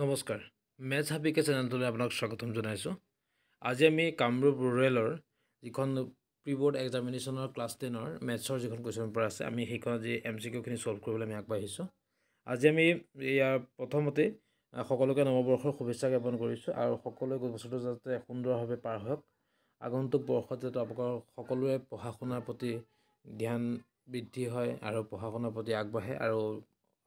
নমস্কাৰ মেজ হাপিকে চেনেলটোলৈ আপোনাক স্বাগতম জনাইছোঁ আজি আমি কামৰূপ ৰুৰেলৰ যিখন প্ৰি বৰ্ড এক্সামিনেশ্যনৰ ক্লাছ টেনৰ মেথছৰ যিখন কুৱেশ্যন পেপাৰ আছে আমি সেইখন আজি এম চি কিউখিনি ছল্ভ কৰিবলৈ আমি আগবাঢ়িছোঁ আজি আমি ইয়াৰ প্ৰথমতেই সকলোকে নৱবৰ্ষৰ শুভেচ্ছা জ্ঞাপন কৰিছোঁ আৰু সকলোৱে বছৰটো যাতে সুন্দৰভাৱে পাৰ হওক আগন্তুক বৰ্ষত যাতে আপোনালোকৰ সকলোৱে পঢ়া শুনাৰ প্ৰতি ধ্যান বৃদ্ধি হয় আৰু পঢ়া শুনাৰ প্ৰতি আগবাঢ়ে আৰু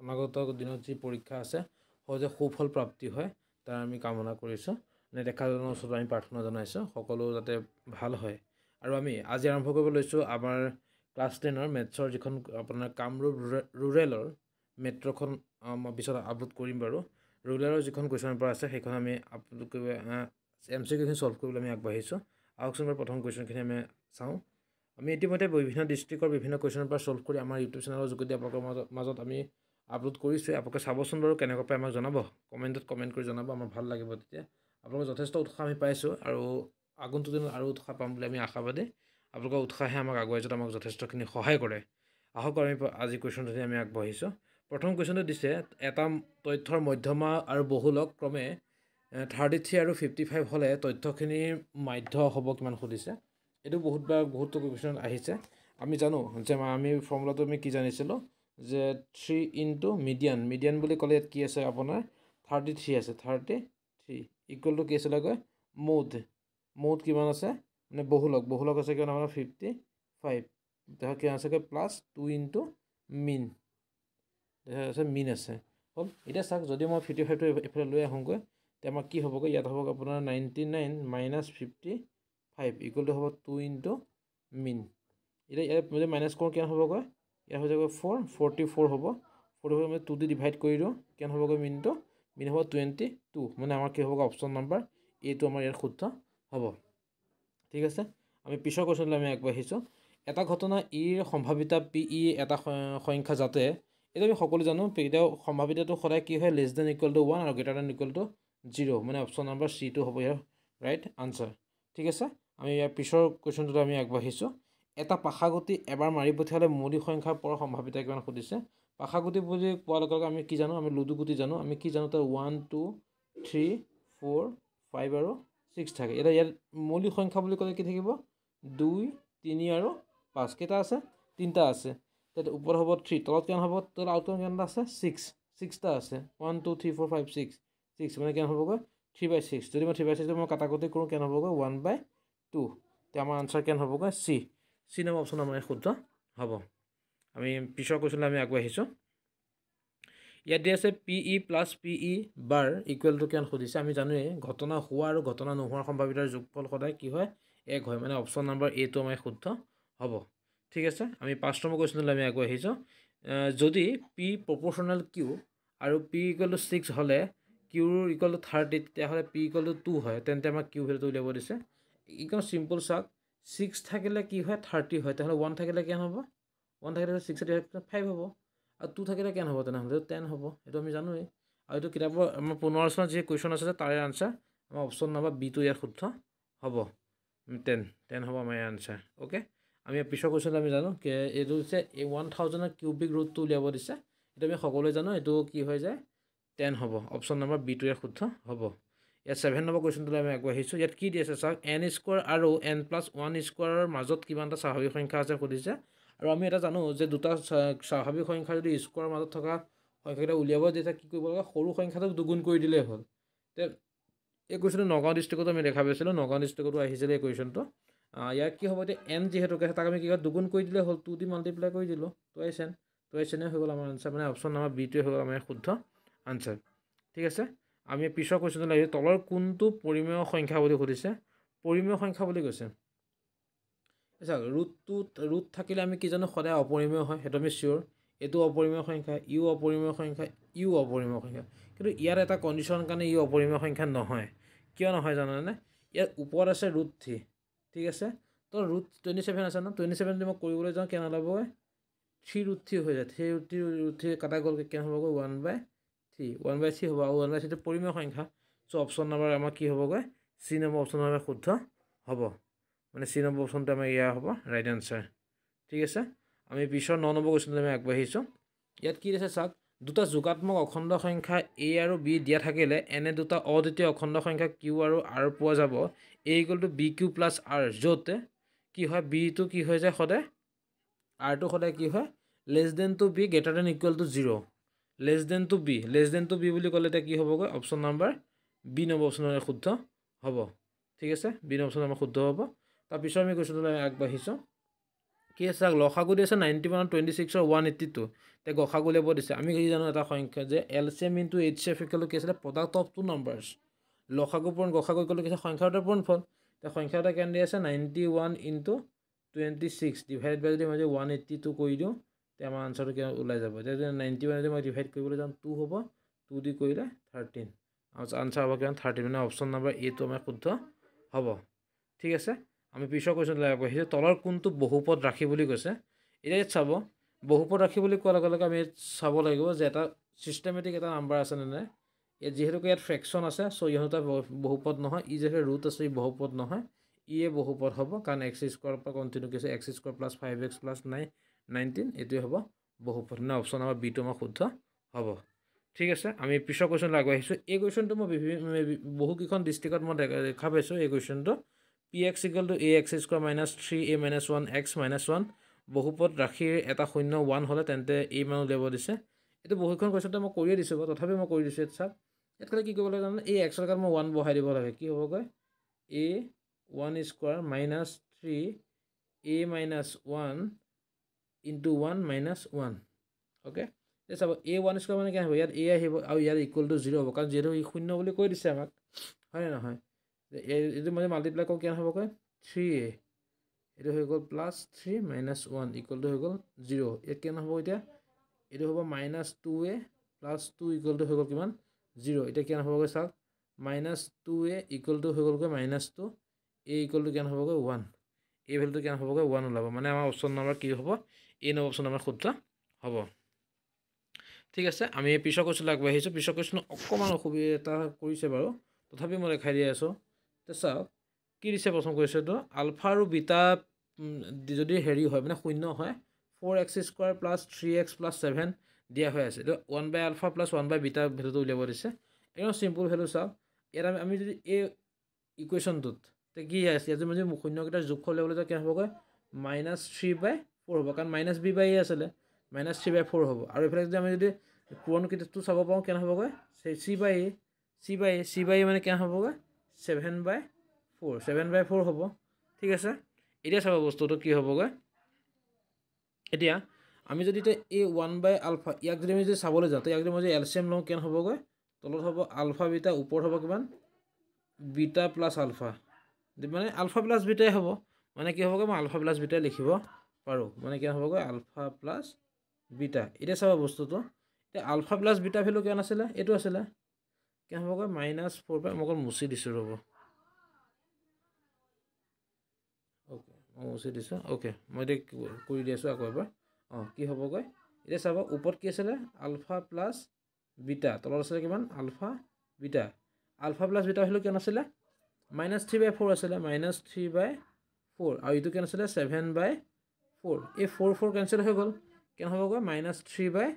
অনাগত দিনত যি পৰীক্ষা আছে সহজে সুফল প্ৰাপ্তি হয় তাৰ আমি কামনা কৰিছোঁ এনে ডেকাজনৰ ওচৰত আমি প্ৰাৰ্থনা জনাইছোঁ সকলো যাতে ভাল হয় আৰু আমি আজি আৰম্ভ কৰিব লৈছোঁ আমাৰ ক্লাছ টেনৰ মেথছৰ যিখন আপোনাৰ কামৰূপ ৰুৰে ৰুৰেলৰ মেট্ৰ'খন মই পিছত আপলোড কৰিম বাৰু ৰুৰেলৰ যিখন কুৱেশ্যন পেপাৰ আছে সেইখন আমি আপলোড কৰিব এম চি কিউখিনি ছল্ভ কৰিবলৈ আমি আগবাঢ়িছোঁ আহকচোন বাৰু প্ৰথম কুৱেশ্যনখিনি আমি চাওঁ আমি ইতিমধ্যে বিভিন্ন ডিষ্ট্ৰিক্টৰ বিভিন্ন কুৱেশ্যন পেপাৰ ছল্ভ কৰি আমাৰ ইউটিউব চেনেলৰ যোগেদি আপোনালোকৰ মাজত মাজত আমি আপলোড কৰিছোঁ আপোনালোকে চাবচোন বাৰু কেনেকুৱা পাই আমাক জনাব কমেণ্টত কমেণ্ট কৰি জনাব আমাৰ ভাল লাগিব তেতিয়া আপোনালোকৰ যথেষ্ট উৎসাহ আমি পাইছোঁ আৰু আগন্তুক দিনত আৰু উৎসাহ পাম বুলি আমি আশাবাদী আপোনালোকৰ উৎসাহে আমাক আগুৱাই যোৱাত আমাক যথেষ্টখিনি সহায় কৰে আহক আমি আজি কুৱেশ্যনটোতে আমি আগবাঢ়িছোঁ প্ৰথম কুৱেশ্যনটো দিছে এটা তথ্যৰ মধ্যমা আৰু বহুলক ক্ৰমে থাৰ্টি থ্ৰী আৰু ফিফটি ফাইভ হ'লে তথ্যখিনিৰ মাধ্য হ'ব কিমান সুধিছে এইটো বহুতবাৰ বহুতো কুৱেশ্যন আহিছে আমি জানো যে আমি ফৰ্মুলাটো আমি কি জানিছিলোঁ যে থ্ৰী ইনটু মিডিয়ান মিডিয়ান বুলি ক'লে ইয়াত কি আছে আপোনাৰ থাৰ্টি থ্ৰী আছে থাৰ্টি থ্ৰী ইকুৱেল টু কি আছিলে কয় মুঠ মুঠ কিমান আছে মানে বহুলক বহুলক আছে কিমান আপোনাৰ ফিফটি ফাইভ দেখা কিমান আছে কয় প্লাছ টু ইনটু মিন দেখা আছে মিন আছে হ'ল এতিয়া চাওক যদি মই ফিফটি ফাইভটো এইফালে লৈ আহোঁগৈ তে আমাৰ কি হ'বগৈ ইয়াত হ'বগৈ আপোনাৰ ninety nine minus fifty five equal to হ'ব টু ইনটু মিন এতিয়া ইয়াত যদি মাইনাছ কৰোঁ কিমান হ'বগৈ ইয়াৰ হৈ যাব ফ'ৰ ফৰ্টি ফ'ৰ হ'ব ফৰ্টি ফ'ৰ মানে টু দি ডিভাইড কৰি দিওঁ কেন হ'বগৈ মিনটো মিন হ'ব টুৱেণ্টি টু মানে আমাৰ কি হ'বগৈ অপশ্যন নাম্বাৰ এইটো আমাৰ ইয়াৰ শুদ্ধ হ'ব ঠিক আছে আমি পিছৰ কুৱেশ্যনলৈ আমি আগবাঢ়িছোঁ এটা ঘটনা ইৰ e সম্ভাৱিতা পি ই e এটা সংখ্যা যাতে এইটো আমি সকলো জানো এতিয়া সম্ভাৱিতাটো সদায় কি হয় less than equal to one আৰু greater than equal to zero' মানে অপশ্যন নাম্বাৰ চিটো হ'ব ইয়াৰ ৰাইট আনচাৰ ঠিক আছে আমি ইয়াৰ পিছৰ কুৱেশ্যনটোতে আমি আগবাঢ়িছোঁ এটা পাশাগুটি এবাৰ মাৰি পঠিয়ালে মৌলিক সংখ্যাৰ পৰা সম্ভাৱিতা কিমান সুধিছে পাশাগুটি বুলি কোৱাৰ লগে লগে আমি কি জানো আমি লুডু গুটি জানো আমি কি জানো তাত one two three four five আৰু ছিক্স থাকে এতিয়া ইয়াত মৌলিক সংখ্যা বুলি ক'লে কি থাকিব দুই তিনি আৰু পাঁচ কেইটা আছে তিনিটা আছে তাত ওপৰত হ'ব থ্ৰী তলত কিমান হ'ব তলত আউট কিমান কিমানটা আছে ছিক্স ছিক্সটা আছে one two three four five six six মানে কিমান হ'বগৈ থ্ৰী বাই ছিক্স যদি মই থ্ৰী বাই ছিক্সটো মই কাটাকুটি কৰোঁ কেন হ'বগৈ ওৱান বাই টু এতিয়া আমাৰ আনচাৰ কেন হ'বগৈ চি চি নাম অপশ্যন আমাৰ শুদ্ধ হ'ব আমি পিছৰ কুৱেশ্যনলৈ আমি আগুৱাই আহিছোঁ ইয়াত দিয়া আছে P E plus P E bar equal to কেন সুধিছে আমি জানোৱেই ঘটনা হোৱা আৰু ঘটনা নোহোৱাৰ সম্ভাৱ্যতাৰ যোগফল সদায় কি হয় এক হয় মানে অপশ্যন নাম্বাৰ এটো আমাৰ শুদ্ধ হ'ব ঠিক আছে আমি পাঁচ নম্বৰ কুৱেশ্যনলৈ আমি আগুৱাই আহিছোঁ যদি পি প্ৰপৰশ্যনেল কিউ আৰু পি ইকুৱেল টু ছিক্স হ'লে কিউৰ ইকুৱেল টু থাৰ্টি তেতিয়াহ'লে পি ইকুৱেল টু টু হয় তেন্তে আমাক কিউ ভেলুটো উলিয়াব দিছে একদম চিম্পল চাওক ছিক্স থাকিলে কি হয় থাৰ্টি হয় তেনেহ'লে ওৱান থাকিলে কেন হ'ব ওৱান থাকিলে ছিক্স থাৰ্টি ফাইভ হ'ব আৰু টু থাকিলে কেন হ'ব তেনেহ'লে টেন হ'ব সেইটো আমি জানোৱেই আৰু এইটো কিতাপৰ আমাৰ পুনৰ যি কুৱেশ্যন আছে যে তাৰে আনচাৰ আমাৰ অপশ্যন নাম্বাৰ বিটো ইয়াত শুদ্ধ হ'ব টেন টেন হ'ব আমাৰ ইয়াৰ আনচাৰ অ'কে আমি পিছৰ কুৱেশ্যনটো আমি জানো এইটো হৈছে এই ওৱান থাউজেণ্ডৰ কিউবিক ৰুটটো উলিয়াব দিছে এইটো আমি সকলোৱে জানো এইটো কি হৈ যায় টেন হ'ব অপশ্যন নাম্বাৰ বিটো ইয়াত শুদ্ধ হ'ব ইয়াত ছেভেন নম্বৰ কুৱেশ্যনটোলৈ আমি আগবাঢ়িছোঁ ইয়াত কি দি আছে চাওক এন স্কোৱাৰ আৰু এন প্লাছ ওৱান স্কোৱাৰৰ মাজত কিমান এটা স্বাভাৱিক সংখ্যা আছে সুধিছে আৰু আমি এটা জানো যে দুটা স্বাভাৱিক সংখ্যা যদি স্কুৱাৰৰ মাজত থকা সংখ্যাকেইটা উলিয়াব তেতিয়া কি কৰিব লাগে সৰু সংখ্যাটোক দুগুণ কৰি দিলেই হ'ল তে এই কুৱেশ্যনটো নগাঁও ডিষ্ট্ৰিক্টতো আমি দেখা পাইছিলোঁ নগাঁও ডিষ্ট্ৰিক্টতো আহিছিলে এই কুৱেশ্যনটো ইয়াক কি হ'ব এতিয়া এন যিহেতুকে তাক আমি কি কৰোঁ দুগুণ কৰি দিলে হ'ল টু ডি মাল্টিপ্লাই কৰি দিলোঁ টুৱাইছ এন টুৱাইছ এনে হৈ গ'ল আমাৰ আনচাৰ মানে অপশ্যন নাম্বাৰ বিটোৱে হৈ গ'ল আমাৰ শুদ্ধ আনচাৰ ঠিক আছে আমি পিছৰ কুৱেশ্যনটো লাগিছে তলৰ কোনটো পৰিমেয় সংখ্যা বুলি সুধিছে পৰিমেয় সংখ্যা বুলি কৈছে চাওক ৰোডটো ৰোড থাকিলে আমি কি জানো সদায় অপৰিমেয় হয় সেইটো আমি চিয়'ৰ এইটো অপৰিমেয় সংখ্যা ইউ অপৰিমেয় সংখ্যা ইউ অপৰিমেয় সংখ্যা কিন্তু ইয়াৰ এটা কণ্ডিশ্যন কাৰণে ইউ অপৰিমেয় সংখ্যা নহয় কিয় নহয় জানানে ইয়াৰ ওপৰত আছে ৰোড থ্ৰী ঠিক আছে তো ৰোড টুৱেণ্টি ছেভেন আছে ন টুৱেণ্টি ছেভেনটো মই কৰিবলৈ যাওঁ কেনে ল'বগৈ থ্ৰী ৰোড থ্ৰী হৈ যায় three root three root three কাটা গ'লগৈ কেনে হ'বগৈ one by three one by three হ'ব আৰু ওৱান বাই থ্ৰীটো পৰিমেয় সংখ্যা চ' অপশ্যন নম্বৰ আমাৰ কি হ'বগৈ চি নম্বৰ অপশ্যন নম্বৰ শুদ্ধ হ'ব মানে চি নম্বৰ অপশ্যনটো আমাৰ ইয়াৰ হ'ব ৰাইট এনচাৰ ঠিক আছে আমি পিছৰ ন নম্বৰ কুৱেশ্যনটো আমি আগবাঢ়িছোঁ ইয়াত কি আছে চাওক দুটা যোগাত্মক অখণ্ড সংখ্যা এ আৰু বি দিয়া থাকিলে এনে দুটা অদ্বিতীয় অখণ্ড সংখ্যা কিউ আৰু আৰ পোৱা যাব A equal to B Q plus R য'ত কি হয় বিটো কি হৈ যায় সদায় আৰটো সদায় কি হয় less than to B greater than equal to zero' less than to B less than to B বুলি ক'লে এতিয়া কি হ'বগৈ অপশ্যন নাম্বাৰ বি নম্বৰ অপশ্যনৰে শুদ্ধ হ'ব ঠিক আছে বি নম্বৰ অপশ্যন আমাৰ শুদ্ধ হ'ব তাৰপিছৰ আমি কুৱেশ্যনটো আমি আগবাঢ়িছোঁ কি আছে চাওক লসাগু দিছে নাইণ্টি ওৱান টুৱেণ্টি ছিক্সৰ ওৱান এইটি টু এতিয়া গসাগু লাগিব দিছে আমি কি জানো এটা সংখ্যা যে L C M into H C F কলো কি আছিলে প্ৰডাক্ট অফ টু নাম্বাৰ্ছ লসাগু পূৰণ গসাগু কলো কি আছে সংখ্যা এটা পূৰণ ফল এতিয়া সংখ্যা এটা কেন দি আছে ninety one into twenty six divide বাই যদি মই ওৱান এইটি টু কৰি দিওঁ তেতিয়া আমাৰ আনচাৰটো কিমান ওলাই যাব এতিয়া যদি নাইণ্টি যদি মই ডিভাইড কৰিবলৈ যাম টু হ'ব টু দি কৰিলে থাৰ্টিন আনচাৰ হ'ব কিমান থাৰ্টিন মানে অপশ্যন নাম্বাৰ এইটো আমাৰ শুদ্ধ হ'ব ঠিক আছে আমি পিছৰ কুৱেশ্যন লাগিব সেই তলৰ কোনটো বহুপদ ৰাখি বুলি কৈছে এতিয়া ইয়াত চাব বহুপদ ৰাখি বুলি কোৱাৰ লগে লগে আমি ইয়াত চাব লাগিব যে এটা ছিষ্টেমেটিক এটা নাম্বাৰ আছে নে নাই ইয়াত যিহেতুকে ইয়াত ফ্ৰেকশ্যন আছে চ' ইহঁতে বহুপদ নহয় ই যিহেতু ৰুট আছে ই বহুপদ নহয় ইয়ে বহুপদ হ'ব কাৰণ এক্স স্কুৱাৰ পৰা কণ্টিনিউ কৈছে X square plus five X plus নাই নাইনটিন এইটোৱে হ'ব বহুপদ ন অপশ্যন আমাৰ বিটো আমাৰ শুদ্ধ হ'ব ঠিক আছে আমি পিছৰ কুৱেশ্যনলৈ আগবাঢ়িছোঁ এই কুৱেশ্যনটো মই বিভিন্ন বহুকেইখন ডিষ্ট্ৰিক্টত মই দেখা দেখা পাইছোঁ এই কুৱেশ্যনটো P X equal to A X square minus three A minus one X minus one বহুপদ ৰাখিৰ এটা শূন্য ওৱান হ'লে তেন্তে এই মানো উলিয়াব দিছে এইটো বহুকেইখন কুৱেশ্যনটো মই কৰিয়ে দিছোঁ বাৰু তথাপি মই কৰি দিছোঁ ইয়াত চাওক ইয়াত খালি কি কৰিব লাগে জানো এই এক্সৰ কাৰণে মই ওৱান বঢ়াই দিব লাগে কি হ'বগৈ A one square minus three A minus one into one minus one okay এতিয়া চাব এ ওৱান স্কুৱাৰ মানে কি হ'ব ইয়াত এ আহিব আৰু ইয়াত ইকুৱেল টু জিৰ' হ'ব কাৰণ যিহেতু সি শূন্য বুলি কৈ দিছে আমাক হয়নে নহয় এইটো মানে মাল্টিপ্লাই কৰোঁ কিমান হ'ব কয় থ্ৰী এ এইটো হৈ গ'ল plus three minus one equal to হৈ গ'ল জিৰ' ইয়াত কিমান হ'ব এতিয়া এইটো হ'ব minus two A plus two equal to হৈ গ'ল কিমান জিৰ' এতিয়া কিমান হ'বগৈ চাওক minus two A equal to হৈ গ'লগৈ minus two A equal to কিমান হ'বগৈ ওৱান এ ভেলটো কিমান হ'বগৈ ওৱান ওলাব মানে আমাৰ ওচৰ নম্বৰ কি হ'ব এই নম্বৰ অপশ্যন আমাৰ শুদ্ধ হ'ব ঠিক আছে আমি পিছৰ কুৱেশ্যনলৈ আগবাঢ়িছোঁ পিছৰ কুৱেশ্যন অকণমান অসুবিধা এটা কৰিছে বাৰু তথাপি মই দেখাই দিয়াই আছোঁ এতিয়া চাওক কি দিছে প্ৰথম কুৱেশ্যনটো আলফা আৰু বিটা যদি হেৰি হয় মানে শূন্য হয় four X square plus three X plus seven দিয়া হৈ আছে এতিয়া one by alpha plus one by beta ভেলুটো উলিয়াব দিছে একদম চিম্পুল ভেলু চাওক ইয়াত আমি আমি যদি এই ইকুৱেশ্যনটোত এতিয়া কি আছে ইয়াত যদি শূন্যকেইটাৰ জোখ লৈ ল'লে কি হ'বগৈ মাইনাছ থ্ৰী বাই ফ'ৰ হ'ব কাৰণ মাইনাছ বি বাই এ আছিলে মাইনাছ থ্ৰী বাই ফ'ৰ হ'ব আৰু এইফালে যদি আমি যদি পুৰণ কিতাপটো চাব পাৰোঁ কেনে হ'বগৈ C by A C by A C by A মানে কেনে হ'বগৈ seven by four seven by four হ'ব ঠিক আছে এতিয়া চাব বস্তুটো কি হ'বগৈ এতিয়া আমি যদি এতিয়া এই ওৱান বাই আলফা ইয়াক যদি আমি যদি চাবলৈ যাওঁ তো ইয়াক যদি মই যদি এলচিয়াম লওঁ কেনে হ'বগৈ তলত হ'ব আলফা বিটা ওপৰত হ'ব কিমান বিটা প্লাছ আলফা মানে আলফা প্লাছ বিটাই হ'ব মানে কি হ'বগৈ মই আলফা প্লাছ বিটাই লিখিব পাৰোঁ মানে কিমান হ'বগৈ আলফা প্লাছ বিটা এতিয়া চাব বস্তুটো এতিয়া আলফা প্লাছ বিটা ভেলু কিমান আছিলে এইটো আছিলে কিমান হ'বগৈ মাইনাছ ফ'ৰ পৰা মই অকল মুচি দিছোঁ ৰ'ব অ'কে মই মুচি দিছোঁ অ'কে মই এতিয়া কৰি দি আছোঁ আকৌ এবাৰ অঁ কি হ'বগৈ এতিয়া চাব ওপৰত কি আছিলে আলফা প্লাছ বিটা তলত আছিলে কিমান alpha beta alpha plus beta value কিমান আছিলে মাইনাছ থ্ৰী বাই ফ'ৰ আছিলে মাইনাছ থ্ৰী বাই ফ'ৰ আৰু এইটো কিমান আছিলে ছেভেন বাই ফ'ৰ এই ফ'ৰ ফ'ৰ কেনসেল হৈ গ'ল কেনে হ'বগৈ মাইনাছ থ্ৰী বাই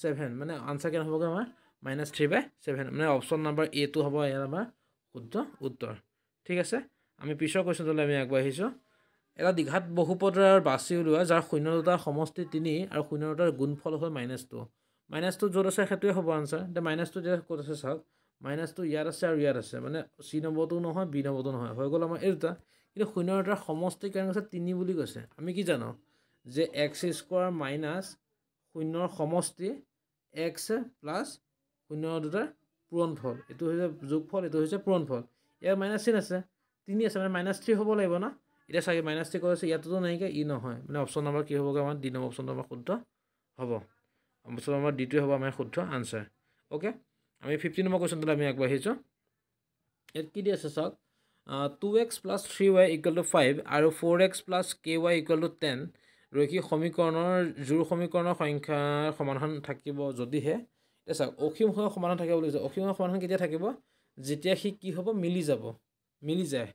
ছেভেন মানে আনচাৰ কেনে হ'বগৈ আমাৰ মাইনাছ থ্ৰী বাই ছেভেন মানে অপশ্যন নাম্বাৰ এটো হব ইয়াত আমাৰ শুদ্ধ উত্তৰ ঠিক আছে আমি পিছৰ কুৱেশ্যনটোলৈ আমি আগবাঢ়িছোঁ এটা দীঘাত আৰু বাছি উলিয়া যাৰ শূন্য দুটা সমষ্টি তিনি আৰু শূন্য দুটাৰ গুণফল হল মাইনাছ টু মাইনাছ টু যত আছে সেইটোৱে হব আনচাৰ এতিয়া মাইনাছ টু এতিয়া কত আছে চাওক মাইনাছ টু ইয়াত আছে আৰু ইয়াত আছে মানে চি নম্বৰটো নহয় বি নম্বৰটো নহয় হৈ গ'ল আমাৰ এই দুটা কিন্তু শূন্য দুটাৰ সমষ্টি কেন কৈছে তিনি বুলি কৈছে আমি কি জানো যে এক্স স্কুৱাৰ মাইনাছ শূন্যৰ সমষ্টি এক্স প্লাছ শূন্যৰ দুটাৰ পূৰণ ফল এইটো হৈছে যোগফল এইটো হৈছে পূৰণ ফল ইয়াৰ মাইনাছ চিন আছে তিনি আছে মানে মাইনাছ থ্ৰী হ'ব লাগিব ন এতিয়া চাগে মাইনাছ থ্ৰী কৈছে ইয়াতোতো নাইকিয়া ই নহয় মানে অপশ্যন নম্বৰ কি হ'বগৈ আমাৰ দি নম্বৰ অপশ্যনটো আমাৰ শুদ্ধ হ'ব অপশ্যন নম্বৰ ডিটোৱে হ'ব আমাৰ শুদ্ধ আনচাৰ অ'কে আমি ফিফটিন নম্বৰ কুৱেশ্যনটোলৈ আমি আগবাঢ়িছোঁ ইয়াত কি দি আছে চাওক two X plus three Y equal to five আৰু four X plus K Y equal to ten ৰৈখিক সমীকৰণৰ জোৰ সমীকৰণৰ সংখ্যাৰ সমাধান থাকিব যদিহে এতিয়া চাওক অসীম সংখ্যক সমাধান থাকিব বুলি অসীম সংখ্যক সমাধান কেতিয়া থাকিব যেতিয়া সি কি হ'ব মিলি যাব মিলি যায়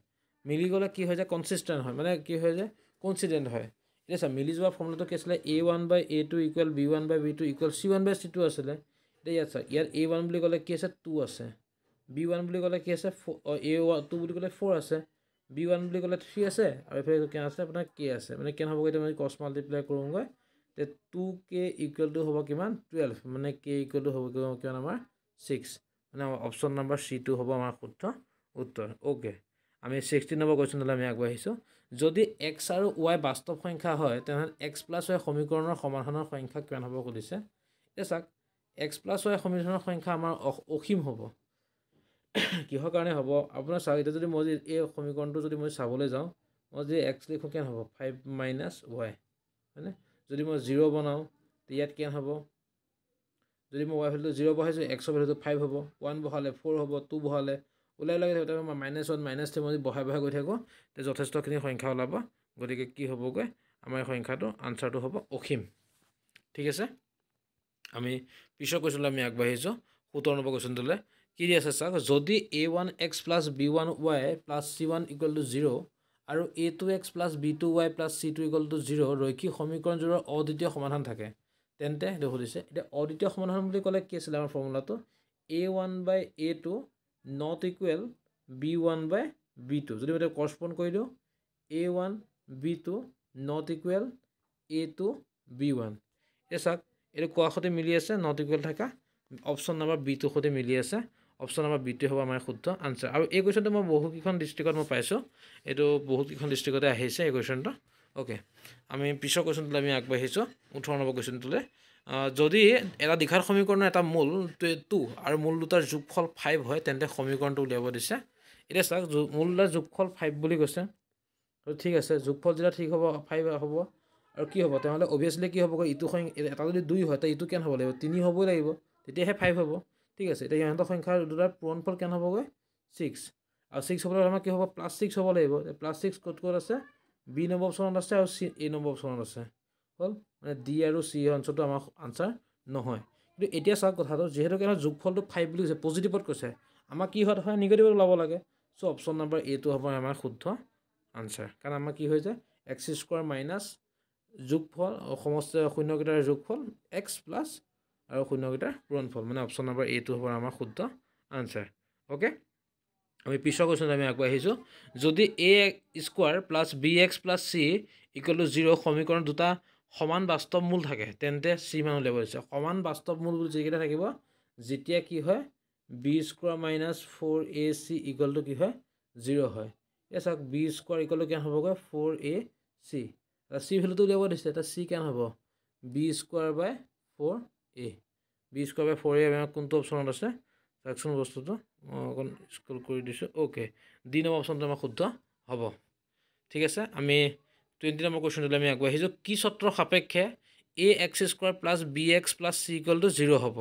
মিলি গ'লে কি হয় যে কনচিষ্টেণ্ট হয় মানে কি হয় যে কনচিডেণ্ট হয় এতিয়া চাওক মিলি যোৱা ফৰ্মুলাটো কি আছিলে A one by A two equal B one by B two equal C one by C two আছিলে এতিয়া ইয়াত চাওক ইয়াত এ ওৱান বুলি ক'লে কি আছে টু আছে বি ওৱান বুলি ক'লে কি আছে ফ' এ ওৱান টু বুলি ক'লে ফ'ৰ আছে বি ওৱান বুলি ক'লে থ্ৰী আছে আৰু এফে কেন আছে আপোনাৰ কে আছে মানে কেন হ'বগৈ এতিয়া মই ক্ৰছ মাল্টিপ্লাই কৰোঁগৈ তে টু কে ইকুৱেল টু হ'ব কিমান টুৱেল্ভ মানে কে ইকুৱেল টু হ'ব কিমান আমাৰ ছিক্স মানে আমাৰ অপশ্যন নাম্বাৰ চি টু হ'ব আমাৰ শুদ্ধ উত্তৰ অ'কে আমি ছিক্সটিন নম্বৰ কুৱেশ্যনলৈ আমি আগবাঢ়িছোঁ যদি এক্স আৰু ৱাই বাস্তৱ সংখ্যা হয় তেনেহ'লে এক্স প্লাছ ৱাই সমীকৰণৰ সমাধানৰ সংখ্যা কিমান হ'ব খুলিছে এতিয়া চাওক এক্স প্লাছ ৱাই সমীকৰণৰ সংখ্যা আমাৰ অসীম হ'ব কিহৰ কাৰণে হ'ব আপোনাৰ চাওক এতিয়া যদি মই যদি এই সমীকৰণটো যদি মই চাবলৈ যাওঁ মই যদি এক্স লিখোঁ কেন হ'ব ফাইভ মাইনাছ ৱাই হয়নে যদি মই জিৰ' বনাওঁ তে ইয়াত কেন হ'ব যদি মই ৱাই ভেলুটো জিৰ' বহাইছোঁ এক্সৰ ভেলুটো ফাইভ হ'ব ওৱান বহালে ফ'ৰ হ'ব টু বহালে ওলাই ওলাই থাকোঁ তাৰপৰা মই মাইনাছ ওৱান মাইনাছ থ্ৰী মই যদি বহাই বহাই গৈ থাকোঁ তেতিয়া যথেষ্টখিনি সংখ্যা ওলাব গতিকে কি হ'বগৈ আমাৰ সংখ্যাটো আনচাৰটো হ'ব অসীম ঠিক আছে আমি পিছৰ কুৱেশ্যনলৈ আমি আগবাঢ়িছোঁ সোতৰ নম্বৰ কুৱেশ্যনটোলৈ কি দি আছে চাওক যদি A one X plus B one Y plus C one equal to zero' আৰু A two X plus B two Y plus C two equal to zero' ৰৈখিক সমীকৰণযোৰৰ অদ্বিতীয় সমাধান থাকে তেন্তে সেইটো সুধিছে এতিয়া অদ্বিতীয় সমাধান বুলি ক'লে কি আছিলে আমাৰ ফৰ্মুলাটো A one by A two not equal B one by B two যদি মই এতিয়া কৰস্পণ কৰি দিওঁ A one B two not equal A two B one এতিয়া চাওক এইটো কোৱা সৈতে মিলি আছে নট ইকুৱেল থকা অপশ্যন নাম্বাৰ বি টুৰ সৈতে মিলি আছে অপশ্যন আমাৰ বিটোৱে হ'ব আমাৰ শুদ্ধ আনচাৰ আৰু এই কুৱেশ্যনটো মই বহুকেইখন ডিষ্ট্ৰিক্টত মই পাইছোঁ এইটো বহুকেইখন ডিষ্ট্ৰিক্টতে আহিছে এই কুৱেশ্যনটো অ'কে আমি পিছৰ কুৱেশ্যনটোলৈ আমি আগবাঢ়িছোঁ ওঠৰ নম্বৰ কুৱেশ্যনটোলৈ যদি এটা দীঘাৰ সমীকৰণৰ এটা মূল টু আৰু মূল দুটাৰ যোগফল ফাইভ হয় তেন্তে সমীকৰণটো উলিয়াব দিছে এতিয়া চাওক মূল দুটাৰ যোগফল ফাইভ বুলি কৈছে আৰু ঠিক আছে যোগফল যেতিয়া ঠিক হ'ব ফাইভ হ'ব আৰু কি হ'ব তেনেহ'লে অভিয়াছলি কি হ'ব ইটো সং এটা যদি দুই হয় তেতিয়া ইটো কেন হ'ব লাগিব তিনি হ'বই লাগিব তেতিয়াহে ফাইভ হ'ব ঠিক আছে এতিয়া ইহঁতৰ সংখ্যা দুটাৰ পূৰণফল কেন হ'বগৈ ছিক্স আৰু ছিক্স হ'বলৈ আমাৰ কি হ'ব প্লাছ ছিক্স হ'ব লাগিব প্লাছ ছিক্স ক'ত ক'ত আছে বি নম্বৰ অপশ্যনত আছে আৰু চি এ নম্বৰ অপশ্যনত আছে হ'ল মানে ডি আৰু চি অঞ্চলটো আমাৰ আনচাৰ নহয় কিন্তু এতিয়া চাওক কথাটো যিহেতুকে আমাৰ যোগফলটো ফাইভ বুলি কৈছে পজিটিভত কৈছে আমাৰ কি হোৱাত হয় নিগেটিভত ওলাব লাগে চ' অপশ্যন নম্বৰ এটো হ'ব আমাৰ শুদ্ধ আনচাৰ কাৰণ আমাৰ কি হৈ যায় এক্স স্কোৱাৰ মাইনাছ যোগফল সমস্ত শূন্যকেইটাৰ যোগফল এক্স প্লাছ আৰু শূন্যকেইটা পূৰণ ফল মানে অপশ্যন নম্বৰ এইটো হ'ব আমাৰ শুদ্ধ আনচাৰ অ'কে আমি পিছৰ কুৱেশ্যন আমি আগবাঢ়িছোঁ যদি A square plus B X plus C equal to zero' সমীকৰণ দুটা সমান বাস্তৱ মূল থাকে তেন্তে চি মান উলিয়াব দিছে সমান বাস্তৱ মূল বুলি যিকেইটা থাকিব যেতিয়া কি হয় B square minus four A C equal to কি হয় জিৰ' হয় এই চাওক বি স্কুৱাৰ ইকুৱেল টু কিমান হ'বগৈ ফ'ৰ এ চি চি ভেলুটো উলিয়াব দিছে এতিয়া চি কিমান হ'ব B square by four A B square by four A M কোনটো অপশ্যনত আছে চাওকচোন বস্তুটো মই অকণ স্কুল কৰি দিছোঁ অ'কে ডি নম্বৰ অপশ্যনটো আমাৰ শুদ্ধ হ'ব ঠিক আছে আমি টুৱেণ্টি নম্বৰ কুৱেশ্যনটো আমি আগবাঢ়িছোঁ কি চত্ৰ সাপেক্ষে A X square plus B X plus C equal to zero' হ'ব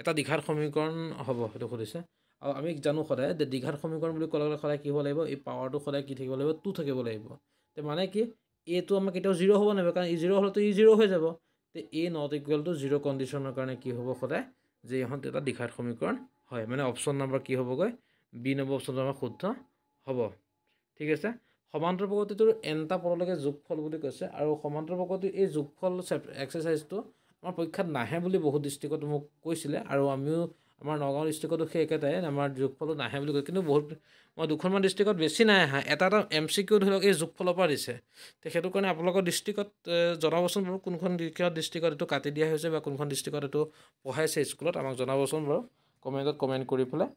এটা দীঘাত সমীকৰণ হ'ব সেইটো সুধিছে আৰু আমি জানো সদায় যে দীঘাত সমীকৰণ বুলি ক'লে ক'লে সদায় কি হ'ব লাগিব এই পাৱাৰটো সদায় কি থাকিব লাগিব টু থাকিব লাগিব তে মানে কি এটো আমাৰ কেতিয়াও জিৰ' হ'ব নালাগে কাৰণ ই জিৰ' হ'লেতো ই জিৰ' হৈ যাব তে এ নট ইকুৱেলটো জিৰ' কণ্ডিশ্যনৰ কাৰণে কি হ'ব সদায় যে এইখন এটা দিশাত সমীকৰণ হয় মানে অপশ্যন নম্বৰ কি হ'বগৈ বি নম্বৰ অপশ্যনটো আমাৰ শুদ্ধ হ'ব ঠিক আছে সমান্তৰ প্ৰগতিটোৰ এনটা পদলৈকে যোগফল বুলি কৈছে আৰু সমান্তৰ প্ৰগতিৰ এই যোগফল এক্সাৰচাইজটো আমাৰ পৰীক্ষাত নাহে বুলি বহুত ডিষ্ট্ৰিক্টত মোক কৈছিলে আৰু আমিও আমাৰ নগাঁও ডিষ্ট্ৰিকতো সেই একেটাই আমাৰ যোগফলো নাহে বুলি কয় কিন্তু বহুত মই দুখনমান ডিষ্ট্ৰিক্টত বেছি নাই অহা এটা এটা এম চি কিউ ধৰি লওক এই যোগ ফলৰ পৰা দিছে তে সেইটো কাৰণে আপোনালোকৰ ডিষ্ট্ৰিক্টত জনাবচোন বাৰু কোনখন ডিষ্ট্ৰিকত এইটো কাটি দিয়া হৈছে বা কোনখন ডিষ্ট্ৰিক্টত এইটো পঢ়াইছে স্কুলত আমাক জনাবচোন বাৰু কমেণ্টত কমেণ্ট কৰি পেলাই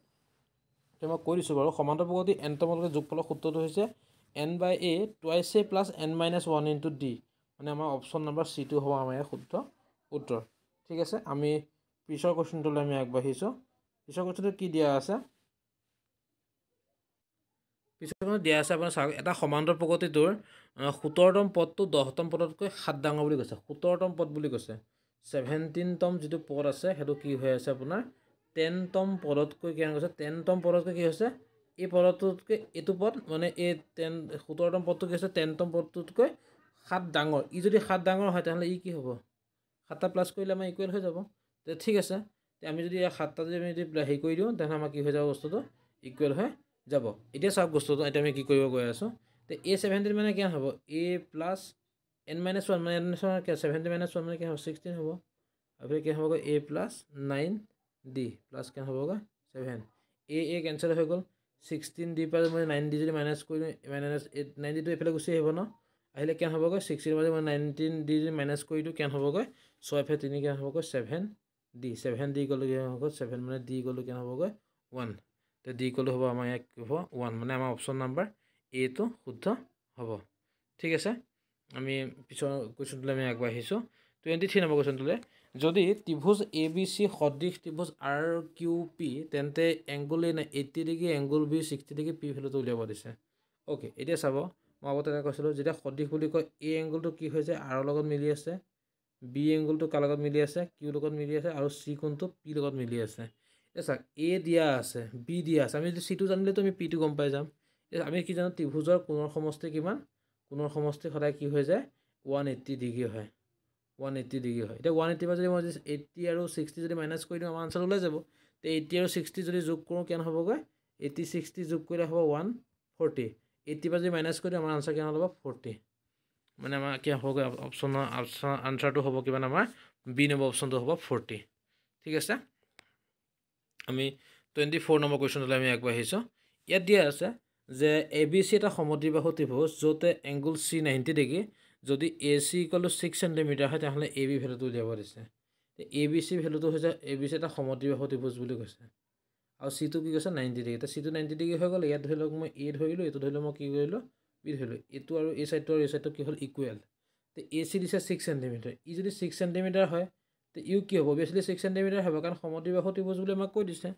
তো মই কৈ দিছোঁ বাৰু সমান্তৰ প্ৰগতি যোগ ফলৰ সূত্ৰটো হৈছে N by A twice A plus N minus one into D মানে আমাৰ অপশ্যন নম্বৰ চিটো হ'ব আমাৰ ইয়াৰ শুদ্ধ উত্তৰ ঠিক আছে আমি পিছৰ কুৱেশ্যনটোলৈ আমি আগবাঢ়িছোঁ পিছৰ কুৱেশ্যনটোত কি দিয়া আছে পিছৰ কথা দিয়া আছে আপোনাৰ চাওক এটা সমান্তৰ প্ৰগতিটোৰ সোতৰতম পদটো দহতম পদতকৈ সাত ডাঙৰ বুলি কৈছে সোতৰতম পদ বুলি কৈছে ছেভেণ্টিনতম যিটো পদ আছে সেইটো কি হৈ আছে আপোনাৰ টেনতম পদতকৈ কিমান কৈছে টেনতম পদতকৈ কি হৈছে এই পদটোতকৈ এইটো পদ মানে এই টেন সোতৰতম পদটো কি হৈছে টেনতম পদটোতকৈ সাত ডাঙৰ ই যদি সাত ডাঙৰ হয় তেনেহ'লে ই কি হ'ব সাতটা প্লাছ কৰিলে আমাৰ ইকুৱেল হৈ যাব তে ঠিক আছে আমি যদি ইয়াৰ সাতটা যদি আমি যদি হেৰি কৰি দিওঁ তেনেহ'লে আমাৰ কি হৈ যাব বস্তুটো ইকুৱেল হৈ যাব এতিয়া চাওক বস্তুটো এতিয়া আমি কি কৰিব গৈ আছোঁ তে এ ছেভেণ্টিন মানে কিমান হ'ব A plus N minus one মানে এন ছেভেণ্টিন মাইনাছ ওৱান মানে কি হ'ব ছিক্সটিন হ'ব আৰু কি হ'বগৈ A plus nine D plus কিমান হ'বগৈ ছেভেন এ এ কেঞ্চেল হৈ গ'ল ছিক্সটিন ডি পৰা মই নাইন ডি যদি মাইনাছ কৰি দিওঁ মাইনাছ এইট নাইন ডিটো এইফালে গুচি আহিব ন আহিলে কেন হ'বগৈ ছিক্সটিন পৰা মই নাইনটিন ডি যদি মাইনাছ কৰি দিওঁ কেন হ'বগৈ ছয় ফে তিনি কেন হ'বগৈ ছেভেন ডি ছেভেন ডি গ'লে কিমান হ'ব ছেভেন মানে ডি গ'লে কিমান হ'বগৈ ওৱান তে ডি গ'লে হ'ব আমাৰ ইয়াক হ'ব ওৱান মানে আমাৰ অপশ্যন নাম্বাৰ এটো শুদ্ধ হ'ব ঠিক আছে আমি পিছৰ কুৱেশ্যনটোলৈ আমি আগবাঢ়িছোঁ টুৱেণ্টি থ্ৰী নম্বৰ কুৱেশ্যনটোলৈ যদি ত্ৰিভুজ এ বি চি সদৃশ ত্ৰিভুজ আৰ কিউ পি তেন্তে এংগুল এ নে eighty degree angle B sixty degree P ভেলুটো উলিয়াব দিছে অ'কে এতিয়া চাব মই আগতে কৈছিলোঁ যেতিয়া সদৃশ বুলি কয় এই এংগুলটো কি হৈছে আৰৰ লগত মিলি আছে বি এংগুলটো কাৰ লগত মিলি আছে কিউ লগত মিলি আছে আৰু চি কোনটো পি লগত মিলি আছে এই চাওক এ দিয়া আছে বি দিয়া আছে আমি যদি চিটো জানিলেতো আমি পিটো গম পাই যাম আমি কি জানো ত্ৰিভুজৰ কোণৰ সমষ্টি কিমান কোণৰ সমষ্টি সদায় কি হৈ যায় ওৱান এইট্টি ডিগ্ৰী হয় ওৱান এইট্টি ডিগ্ৰী হয় এতিয়া ওৱান এইট্টিৰ পৰা যদি মই এইট্টি আৰু ছিক্সটি যদি মাইনাছ কৰি দিওঁ আমাৰ আনচাৰ ওলাই যাব তেতিয়া এইট্টি আৰু ছিক্সটি যদি যোগ কৰোঁ কেন হ'বগৈ এইট্টি ছিক্সটি যোগ কৰিলে হ'ব ওৱান ফৰ্টি এইট্টিৰ পৰা যদি মাইনাছ কৰি দিওঁ আমাৰ আনচাৰ কেন হ'ব ফৰ্টি মানে আমাৰ কি হ'ব অপশ্যনৰ অপশ্যন আনচাৰটো হ'ব কিমান আমাৰ বি নম্বৰ অপশ্যনটো হ'ব ফৰ্টি ঠিক আছে আমি টুৱেণ্টি ফ'ৰ নম্বৰ কুৱেশ্যনটোলৈ আমি আগবাঢ়িছোঁ ইয়াত দিয়া আছে যে এ বি চি এটা সমদ্ৰিবাহু ত্ৰিভুজ য'তে এংগুল চি নাইণ্টি ডিগ্ৰী যদি এ চি ইকলটো ছিক্স চেণ্টিমিটাৰ হয় তেনেহ'লে এ বি ভেলুটো উলিয়াব দিছে এ বি চি ভেলুটো হৈছে এ বি চি এটা সমদ্ৰিবাহু ত্ৰিভুজ বুলি কৈছে আৰু চিটো কি কৈছে নাইণ্টি ডিগ্ৰী এতিয়া চিটো নাইণ্টি ডিগ্ৰী হৈ গ'ল ইয়াত ধৰি লওক মই এ ধৰিলোঁ এইটো ধৰি লওক মই কি কৰিলোঁ বিধ হ'লোঁ এইটো আৰু এই চাইডটো আৰু এই চাইডটো কি হ'ল ইকুৱেল তে এ চি দিছে ছিক্স চেণ্টিমিটাৰ ই যদি ছিক্স চেণ্টিমিটাৰ হয় তে ইউ কি হ'ব অভিয়াছলি ছিক্স চেণ্টিমিটাৰ হ'ব কাৰণ সমদ্বিবাহু ত্ৰিভুজ বুলি আমাক কৈ দিছে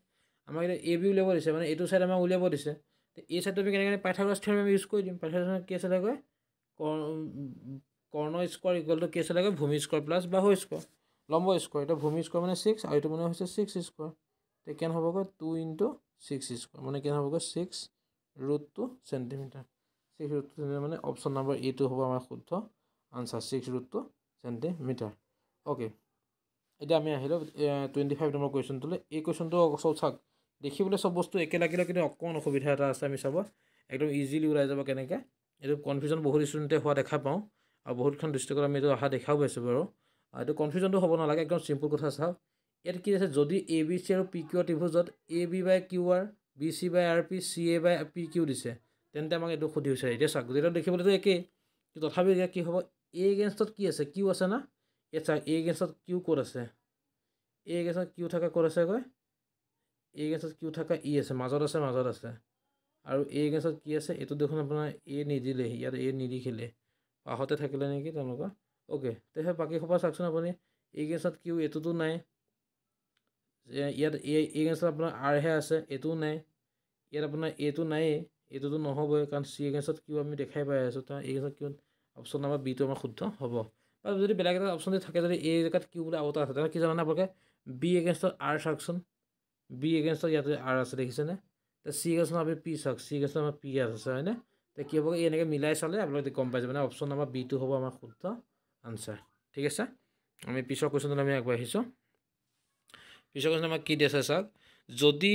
আমাক এতিয়া এ বি উলিয়াব দিছে মানে এইটো চাইড আমাক উলিয়াব দিছে তে এই চাইডটো আমি কেনেকৈ পাইথাগ্ৰাছ থিয়ৰেম আমি ইউজ কৰি দিম পাইথাগ্ৰাছ কি আছিলে কয় কৰ্ণ স্কোৱাৰ ইকুৱেল টু কি আছিলে কয় ভূমি স্কোৱাৰ প্লাছ বাহু স্কোৱাৰ লম্ব স্কোৱাৰ এইটো ভূমি স্কোৱাৰ মানে ছিক্স আৰু এইটো মানে হৈছে ছিক্স স্কোৱাৰ তে কেন হ'বগৈ টু ইনটু ছিক্স স্কোৱাৰ মানে কেন হ'বগৈ six root two centimetre six ৰুটটো মানে অপশ্যন নম্বৰ এইটো হ'ব আমাৰ শুদ্ধ answer six root two centimetre okay এতিয়া আমি আহিলোঁ টুৱেণ্টি ফাইভ নম্বৰ কুৱেশ্যনটোলৈ এই কুৱেশ্যনটো চব চাওক দেখিবলৈ চব বস্তু একে লাগিলেও কিন্তু অকণমান অসুবিধা এটা আছে আমি চাব একদম ইজিলি ওলাই যাব কেনেকৈ এইটো কনফিউজন বহুত ষ্টুডেণ্টে হোৱা দেখা পাওঁ আৰু বহুতখন ডিষ্ট্ৰিক্টত আমি এইটো অহা দেখাও পাইছোঁ বাৰু এইটো কনফিউজনটো হ'ব নালাগে একদম চিম্পুল কথা চাওক ইয়াত কি আছে যদি এ বি চি আৰু পি কিউ আৰ ত্ৰিভুজত A B by Q R B C by R P C A by P Q দিছে তেন্তে আমাক এইটো সুধি হৈছে এতিয়া চাওক গোটেইটো দেখিবলৈতো একেই তথাপি এতিয়া কি হ'ব এ এগেইনষ্টত কি আছে কিউ আছে না এতিয়া চাওক এ এগেইনষ্টত কিউ ক'ত আছে এ এগেইনষ্টত কিউ থকা ক'ত আছে কয় এ এগেইনষ্টত কিউ থকা ই e আছে মাজত আছে মাজত আছে আৰু এ এগেইনষ্টত কি আছে এইটো দেখোন আপোনাৰ এ নিদিলেহি ইয়াত এ নিদিখিলে পাহতে থাকিলে নেকি তেওঁলোকৰ অ'কে তেতিয়া বাকী সোপা চাওকচোন আপুনি এ এগেইনষ্টত কিউ এইটোতো নাই ইয়াত এ এগেইনষ্টত আপোনাৰ আৰহে আছে এইটোও নাই ইয়াত আপোনাৰ এইটো নায়েই এইটোতো নহ'বই কাৰণ চি এগেনষ্টত কিউ আমি দেখাই পাই আছোঁ তাৰ এগেঞ্চত কিউ অপশ্যন নাম্বাৰ বিটো আমাৰ শুদ্ধ হ'ব বা যদি বেলেগ এটা অপশ্যন যদি থাকে যদি এই জেগাত কিউ বোলে আউট আছে তেতিয়া কি জানে আপোনালোকে বি এগেঞ্চত আৰ চাওকচোন বি এগেনষ্টত ইয়াতে আৰ আছে দেখিছেনে এতিয়া চি এগেঞ্চত আমি পি চাওক চি এগেনষ্টত আমাৰ পি আৰ আছে হয়নে তে কি হ'ব এনেকৈ মিলাই চালে আপোনালোকে গম পাই যাব অপশ্যন নাম্বাৰ বিটো হ'ব আমাৰ শুদ্ধ আনচাৰ ঠিক আছে আমি পিছৰ কুৱেশ্যনটো আমি আগবাঢ়িছোঁ পিছৰ কুৱেশ্যন আমাৰ কি দি আছে চাওক যদি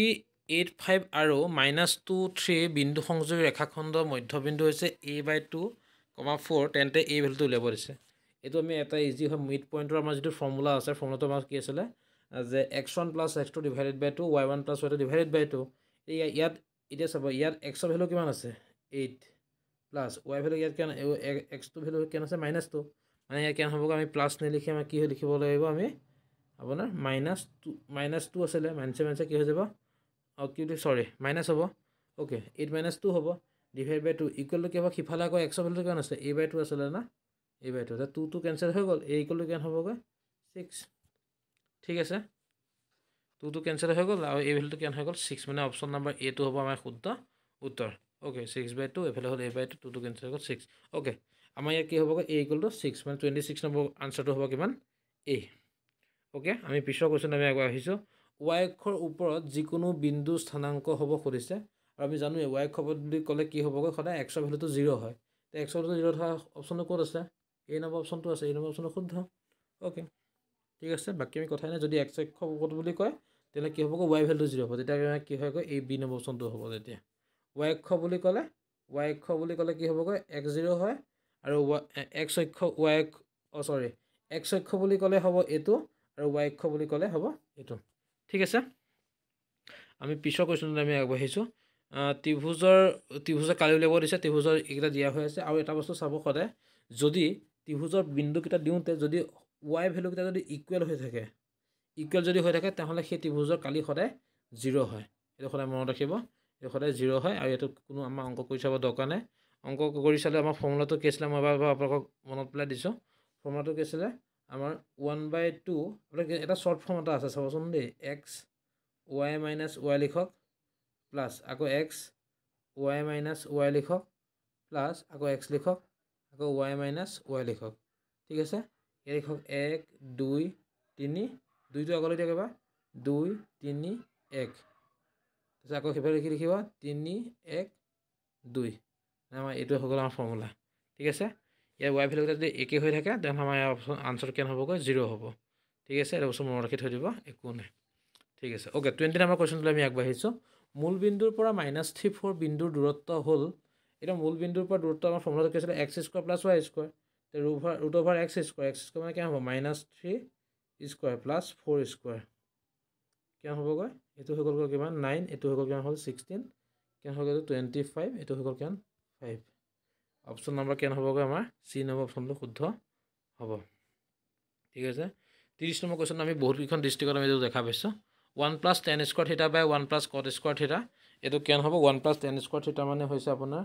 এইট ফাইভ আৰু মাইনাছ টু থ্ৰী বিন্দু সংযোগী ৰেখাখণ্ড মধ্যবিন্দু হৈছে এ বাই টু কমা ফ'ৰ তেন্তে এই ভেলুটো উলিয়াব দিছে এইটো আমি এটা ইজি হয় মিড পইণ্টৰ আমাৰ যিটো ফৰ্মুলা আছে ফৰ্মুলাটো আমাৰ কি আছিলে যে X one plus X two divided by two Y one plus Y two divided by two এয়া ইয়াত এতিয়া চাব ইয়াত এক্সৰ ভেলু কিমান আছে এইট প্লাছ ৱাই ভেলু ইয়াত কিমান এক্স টু ভেলু কিমান আছে মাইনাছ টু মানে ইয়াত কিমান হ'বগৈ আমি প্লাছ নিলিখি আমাৰ কি লিখিব লাগিব আমি আপোনাৰ মাইনাছ টু মাইনাছ টু আছিলে মাইনাছে মাইনাছে কি হৈ যাব অঁ কিন্তু চৰি মাইনাছ হ'ব অ'কে এইট মাইনাছ টু হ'ব divide by two equal to কিবা সিফালে আকৌ এক্সৰ ভেলুটো কিমান আছে এ বাই টু আছিলে ন এ বাই টু এতিয়া টু টু কেনচেল হৈ গ'ল এ ইকুৱেল টু কিমান হ'বগৈ ছিক্স ঠিক আছে টু টু কেঞ্চেল হৈ গ'ল আৰু এই ভেলুটো কিমান হৈ গ'ল ছিক্স মানে অপশ্যন নাম্বাৰ এটো হ'ব আমাৰ শুদ্ধ উত্তৰ অ'কে ছিক্স বাই টু এফালে হ'ল A by two two two cancel হৈ গ'ল ছিক্স অ'কে আমাৰ ইয়াত কি হ'বগৈ এ ইকুৱেল টু ছিক্স মানে টুৱেণ্টি ছিক্স নম্বৰ আনচাৰটো হ'ব কিমান এ অ'কে আমি পিছৰ কুৱেশ্যন আমি আহিছোঁ ৱাই অক্ষৰ ওপৰত যিকোনো বিন্দু স্থানাংক হ'ব খুজিছে আৰু আমি জানোৱেই ৱাই এক্স শব্দ বুলি ক'লে কি হ'বগৈ সদায় এক্সৰ ভেলুটো জিৰ' হয় এতিয়া এক্সৰ ভেলুটো জিৰ' থকা অপশ্যনটো ক'ত আছে এই নম্বৰ অপশ্যনটো আছে এই নম্বৰ অপশ্যনটো শুদ্ধ অ'কে ঠিক আছে বাকী আমি কথাই নাই যদি এক্স এক্স ওপৰত বুলি কয় তেতিয়াহ'লে কি হ'বগৈ ৱাই ভেলুটো জিৰ' হ'ব তেতিয়া কি হয় গৈ এই বি নম্বৰ অপশ্যনটো হ'ব তেতিয়া ৱাই এক্স বুলি ক'লে ৱাই এক্স বুলি ক'লে কি হ'বগৈ এক্স জিৰ' হয় আৰু ৱাই এক্স অক্ষ ৱাই অ' চৰি এক্স অক্ষ বুলি ক'লে হ'ব এইটো আৰু ৱাই এক্স বুলি ক'লে হ'ব এইটো ঠিক আছে আমি পিছৰ কুৱেশ্যনটো আমি আগবাঢ়িছোঁ ত্ৰিভুজৰ ত্ৰিভুজৰ কালি উলিয়াব দিছে ত্ৰিভুজৰ এইকেইটা দিয়া হৈ আছে আৰু এটা বস্তু চাব সদায় যদি ত্ৰিভুজৰ বিন্দুকেইটা দিওঁতে যদি ৱাই ভেলুকেইটা যদি ইকুৱেল হৈ থাকে ইকুৱেল যদি হৈ থাকে তেনেহ'লে সেই ত্ৰিভুজৰ কালি সদায় জিৰ' হয় সেইটো সদায় মনত ৰাখিব এইটো সদায় জিৰ' হয় আৰু এইটো কোনো আমাৰ অংক কৰি চাব দৰকাৰ নাই অংক কৰি চালে আমাৰ ফৰ্মুলাটো কি আছিলে মই এবাৰ আপোনালোকক মনত পেলাই দিছোঁ ফৰ্মুলাটো কি আছিলে আমাৰ ওৱান বাই টু আপোনাৰ এটা শ্বৰ্ট ফৰ্ম এটা আছে চাবচোন দেই এক্স ৱাই মাইনাছ ৱাই লিখক প্লাছ আকৌ এক্স ৱাই মাইনাছ ৱাই লিখক প্লাছ আকৌ এক্স লিখক আকৌ ৱাই মাইনাছ ৱাই লিখক ঠিক আছে ইয়াত লিখক এক দুই তিনি দুইটো আগলৈ এতিয়া কিবা দুই তিনি এক তাৰপিছত আকৌ সেইফালে লিখি লিখিব তিনি এক দুই আমাৰ এইটোৱে হৈ গ'ল আমাৰ ফৰ্মুলা ঠিক আছে ইয়াৰ ৱাই ভেলুটো যদি একেই হৈ থাকে তেনেহ'লে আমাৰ ইয়াৰ আনচাৰ কেন হ'বগৈ জিৰ' হ'ব ঠিক আছে এইটো বস্তু মনত ৰাখি থৈ দিব একো নাই ঠিক আছে অ'কে টুৱেণ্টি নাম্বাৰ কুৱেশ্যনটোলৈ আমি আগবাঢ়িছোঁ মূল বিন্দুৰ পৰা মাইনাছ থ্ৰী ফ'ৰ বিন্দুৰ দূৰত্ব হ'ল এতিয়া মূল বিন্দুৰ পৰা দূৰত্ব আমাৰ ফৰ্মুলাটো কি আছিলে X square plus Y square এতিয়া ৰুভাৰ root over X square X square মানে কিমান হ'ব minus three square plus four square কিমান হ'বগৈ এইটো হৈ গ'লগৈ কিমান নাইন এইটো হৈ গ'ল কিমান হ'ল ছিক্সটিন কিমান হৈ গ'ল এইটো টুৱেণ্টি ফাইভ এইটো হৈ গ'ল কিমান ফাইভ অপশ্যন নম্বৰ কেন হ'বগৈ আমাৰ চি নম্বৰ অপশ্যনটো শুদ্ধ হ'ব ঠিক আছে ত্ৰিছ নম্বৰ কুৱেশ্যন আমি বহুতকেইখন ডিষ্ট্ৰিক্টত আমি এইটো দেখা পাইছোঁ one plus tan square theta by one plus cot square theta এইটো কেন হ'ব ওৱান প্লাছ টেন স্কোৱাৰ থিটা মানে হৈছে আপোনাৰ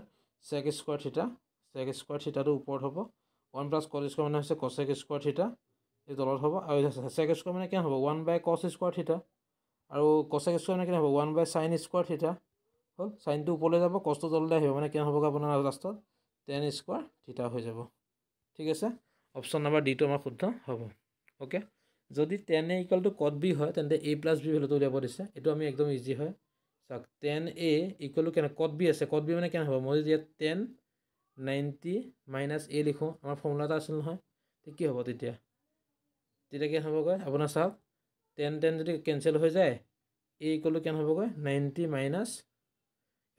sec square theta sec square থিটাটো ওপৰত হ'ব ওৱান প্লাছ কট স্কোৱাৰ মানে হৈছে কচেক স্কোৱাৰ থিটা এই তলত হ'ব আৰু চেক স্কোৱাৰ মানে কেন হ'ব ওৱান বাই কচ স্কোৱাৰ থিটা আৰু কচেক স্কোৱাৰ মানে কেন হ'ব ওৱান বাই চাইন স্কোৱাৰ থিটা হ'ল চাইনটো ওপৰলৈ যাব কষ্টটো তললৈ আহিব মানে কেন হ'বগৈ আপোনাৰ লাষ্টত টেন স্কুৱাৰ থিটা হৈ যাব ঠিক আছে অপশ্যন নাম্বাৰ ডিটো আমাৰ শুদ্ধ হ'ব অ'কে যদি tan A equal to cot B হয় তেন্তে এ প্লাছ বি ভেলুটো উলিয়াব দিছে এইটো আমি একদম ইজি হয় চাওক টেন এ ইকুৱেল টু কেনে কট বি আছে কট বি মানে কেনে হ'ব মই যদি ইয়াত টেন নাইণ্টি মাইনাছ এ লিখোঁ আমাৰ ফৰ্মুলা এটা আছিল নহয় এতিয়া কি হ'ব তেতিয়া তেতিয়া কেনে হ'বগৈ আপোনাৰ চাওক টেন টেন যদি কেঞ্চেল হৈ যায় এ ইকুৱেল টু কেনে হ'বগৈ নাইণ্টি মাইনাছ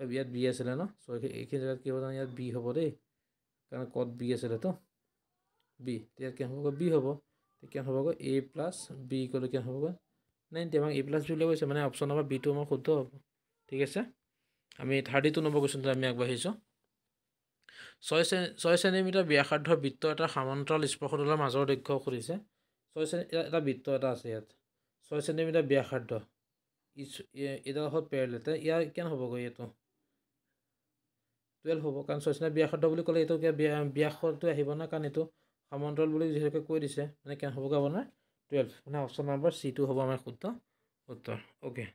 ইয়াত বি আছিলে ন চ' এইখিনি জেগাত কি হ'ব জানো ইয়াত বি হ'ব দেই কাৰণ কত বি আছিলেতো বি ইয়াত কেন হ'বগৈ বি হ'ব কেন হ'বগৈ এ প্লাছ বি ক'লে কেন হ'বগৈ নাই এতিয়া আমাক এ প্লাছ বি উলিয়াব মানে অপশ্যন নম্বৰ বিটো আমাৰ শুদ্ধ হ'ব ঠিক আছে আমি থাৰ্টি টু নম্বৰ কুৱেশ্যনটো আমি আগবাঢ়িছোঁ ছয় চেনি ছয় চেণ্টিমিটাৰ ব্যাসাৰ্ধ বৃত্ত এটা সামান্তৰাল স্পৰ্শদলৰ মাজৰ দৈৰ্ঘ্য সুধিছে ছয় চেণ্টি এটা বৃত্ত এটা আছে ইয়াত ছয় চেণ্টিমিটাৰ ব্যাসাৰ্ধ ইছ এইডাল হ'ল পেৰেলে ইয়াৰ কেন হ'বগৈ এইটো টুৱেল্ভ হ'ব কাৰণ ছয়চিনা বিয়া শব্দ বুলি ক'লে এইটো এতিয়া ব্যাসটো আহিব ন কাৰণ এইটো সমন্তল বুলি যিহেতুকে কৈ দিছে মানে কেনে হ'বগৈ আপোনাৰ টুৱেল্ভ মানে অপশ্যন নম্বৰ চিটো হ'ব আমাৰ শুদ্ধ উত্তৰ অ'কে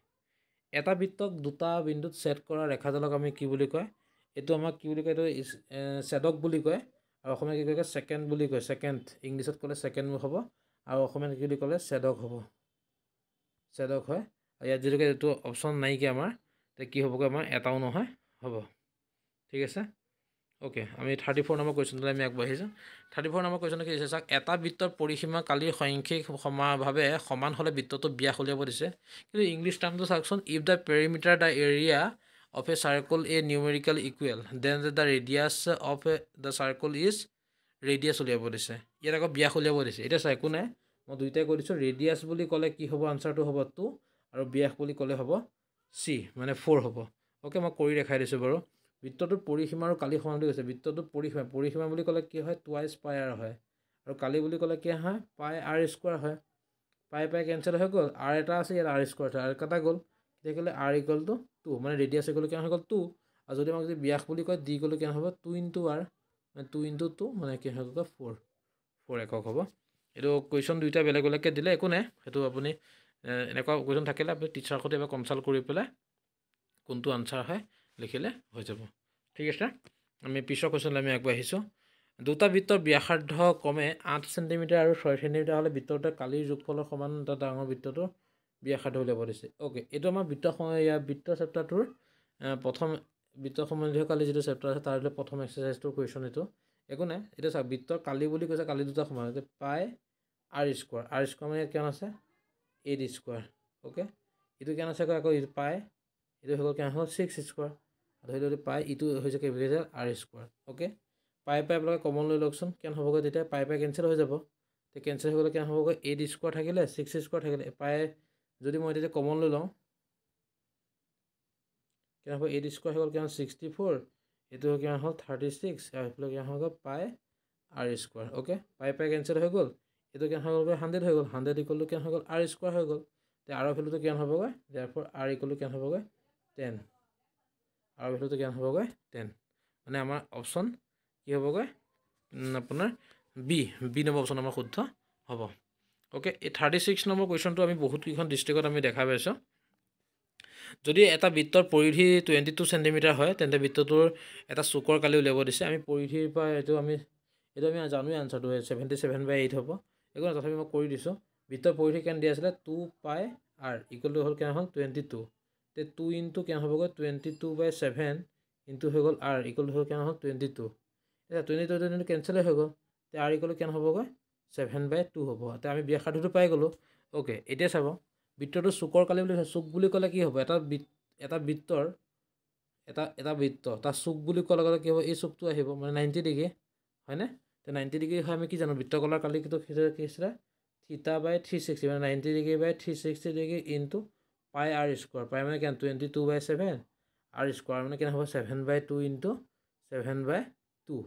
এটা বৃত্তক দুটা বিন্দুত ছেট কৰা ৰেখাজালক আমি কি বুলি কয় এইটো আমাক কি বুলি কয় এইটো ছেদক বুলি কয় আৰু অসমীয়া কি কয় ছেকেণ্ড বুলি কয় ছেকেণ্ড ইংলিছত ক'লে ছেকেণ্ড হ'ব আৰু অসমীয়াত কি বুলি ক'লে ছেদক হ'ব ছেদক হয় আৰু ইয়াত যিহেতুকে এইটো অপশ্যন নাইকিয়া আমাৰ তে কি হ'বগৈ আমাৰ এটাও নহয় হ'ব ঠিক আছে অ'কে আমি থাৰ্টি ফ'ৰ নম্বৰ কুৱেশ্যনটোলৈ আমি আগবাঢ়ি থাৰ্টি ফ'ৰ নম্বৰ কুৱেশ্যনটো কি হৈছে চাওক এটা বৃত্তৰ পৰিসীমা কালি সংখ্যিক সমাভাৱে সমান হ'লে বৃত্তটো বিয়া উলিয়াব দিছে কিন্তু ইংলিছ টাৰ্মটো চাওকচোন if the perimeter the area of a circle a numerical equal than the radius of a the circle is radius উলিয়াব দিছে ইয়াত আকৌ বিয়াস উলিয়াব দিছে এতিয়া চাই একো নাই মই দুয়োটাই কৈ দিছোঁ ৰেডিয়াছ বুলি ক'লে কি হ'ব আনচাৰটো হ'ব টু আৰু বিয়াস বুলি ক'লে হ'ব চি মানে ফ'ৰ হ'ব অ'কে মই কৰি দেখাই দিছোঁ বাৰু বৃত্তটোৰ পৰিসীমা আৰু কালি সমান বুলি কৈছে বৃত্তটোৰ পৰিসীমা পৰিসীমা বুলি ক'লে কি হয় টুৱাইচ পাই আৰ হয় আৰু কালি বুলি ক'লে কি হয় পাই আৰ স্কুৱাৰ হয় পাই পাই কেঞ্চেল হৈ গ'ল আৰ এটা আছে ইয়াত আৰ স্কুৱাৰ আছে আৰু এটা গ'ল তেতিয়া ক'লে আৰ ইকুৱেল টু টু মানে ৰেডিয়াছ ইকুৱেল কিমান হৈ গ'ল টু আৰু যদি আমাক যদি ব্যাস বুলি কয় দি গ'লে কিমান হ'ব টু ইণ্টু আৰ মানে টু ইণ্টু টু মানে কি হৈ গ'ল ফ'ৰ ফ'ৰ একক হ'ব এইটো কুৱেশ্যন দুয়োটা বেলেগ বেলেগকৈ দিলে একো নাই সেইটো আপুনি এনেকুৱা কুৱেশ্যন থাকিলে আপুনি টিচাৰৰ সৈতে এবাৰ কনচাল্ট কৰি পেলাই কোনটো আনচাৰ হয় লিখিলে হৈ যাব ঠিক আছে আমি পিছৰ কুৱেশ্যন আমি আগবাঢ়িছোঁ দুটা বৃত্তৰ ব্যাসাৰ্ধ কমে আঠ চেণ্টিমিটাৰ আৰু ছয় চেণ্টিমিটাৰ হ'লে বৃত্তটোৱে কালিৰ যোগফলৰ সমান এটা ডাঙৰ বৃত্তটো ব্যাসাৰ্ধ উলিয়াব দিছে অ'কে এইটো আমাৰ বৃত্ত ইয়াৰ বৃত্ত চেপ্টাৰটোৰ প্ৰথম বৃত্ত সম্বন্ধীয় কালি যিটো চেপ্টাৰ আছে তাৰ প্ৰথম এক্সাৰচাইজটোৰ কুৱেশ্যন এইটো একো নাই এতিয়া চাওক বৃত্ত কালি বুলি কৈছে কালি দুটা সময় এতিয়া পাই আৰ স্কোৱাৰ আৰ স্কোৱাৰ মানে কিমান আছে এইট স্কোৱাৰ অ'কে এইটো কিমান আছে আকৌ আকৌ পাই এইটো হৈ গ'ল কিমান হ'ল ছিক্স স্কোৱাৰ ধৰি লওক পাই ইটো হৈছে কেপি কেচিয়েল আৰ স্কুৱাৰ অ'কে পাই পাই আপোনালোকে কমন লৈ লওকচোন কেন হ'বগৈ তেতিয়া পাই পাই কেঞ্চেল হৈ যাব তেতিয়া কেঞ্চেল হৈ গ'লে কেন হ'বগৈ এইট স্কুৱাৰ থাকিলে ছিক্স স্কুৱাৰ থাকিলে পাই যদি মই তেতিয়া কমন লৈ লওঁ কেন হ'ব এইট স্কুৱাৰ হৈ গ'ল কিমান ছিক্সটি ফ'ৰ এইটো কিমান হ'ল থাৰ্টি ছিক্স আৰু সেইফালে কিমান হৈ গ'ল পাই আৰ স্কুৱাৰ অ'কে পাই পাই কেঞ্চেল হৈ গ'ল এইটো কিমান হৈ গ'লগৈ হাণ্ড্ৰেড হৈ গ'ল হাণ্ড্ৰেড ইকলটো কিমান হৈ গ'ল আৰ স্কুৱাৰ হৈ গ'ল তে আৰ ভেলুটো কিমান হ'বগৈ ইয়াৰ পৰা আৰ ইকলটো কিমান হ'বগৈ টেন আৰু ভেলুটো কিমান হ'বগৈ টেন মানে আমাৰ অপশ্যন কি হ'বগৈ আপোনাৰ বি বি নম্বৰ অপশ্যন আমাৰ শুদ্ধ হ'ব অ'কে এই থাৰ্টি ছিক্স নম্বৰ কুৱেশ্যনটো আমি বহুতকেইখন ডিষ্ট্ৰিক্টত আমি দেখা পাইছোঁ যদি এটা বৃত্তৰ পৰিধি টুৱেণ্টি টু চেণ্টিমিটাৰ হয় তেন্তে বৃত্তটোৰ এটা চুকৰ কালি উলিয়াব দিছে আমি পৰিধিৰ পৰা এইটো আমি এইটো আমি জানোৱে আনচাৰটো ছেভেণ্টি ছেভেন বাই এইট হ'ব একো নাই তথাপি মই কৰি দিছোঁ বৃত্তৰ পৰিধি কেন দিয়া আছিলে টু পাই আৰ ইকুৱেল টু হ'ল কেনে হ'ল টুৱেণ্টি টু তে টু ইনটু কেন হ'বগৈ twenty two by seven into হৈ গ'ল আৰ ইকুৱেল হৈ কেন হ'ল টুৱেণ্টি টু এতিয়া টুৱেণ্টি টু টুৱেণ্টি কেঞ্চেলেই হৈ গ'ল তে আৰ ইকুৱেল কেন হ'বগৈ ছেভেন বাই টু হ'ব তে আমি ব্যাখ্যাটোতো পাই গ'লোঁ অ'কে এতিয়া চাব বৃত্তটো চুকৰ কালি বুলি চুক বুলি ক'লে কি হ'ব এটা বৃত্ত এটা বৃত্তৰ এটা এটা বৃত্ত তাৰ চুক বুলি কোৱাৰ লগে লগে কি হ'ব এই চুকটো আহিব মানে নাইণ্টি ডিগ্ৰী হয়নে তে নাইণ্টি ডিগ্ৰী হয় আমি কি জানো বৃত্তকলাৰ কালিটো কি আছিলে থিটা বাই থ্ৰী ছিক্সটি মানে ninety degree by three sixty degree into pi r square pi মানে কেন twenty two by seven r square মানে কেনে হ'ব seven by two into seven by two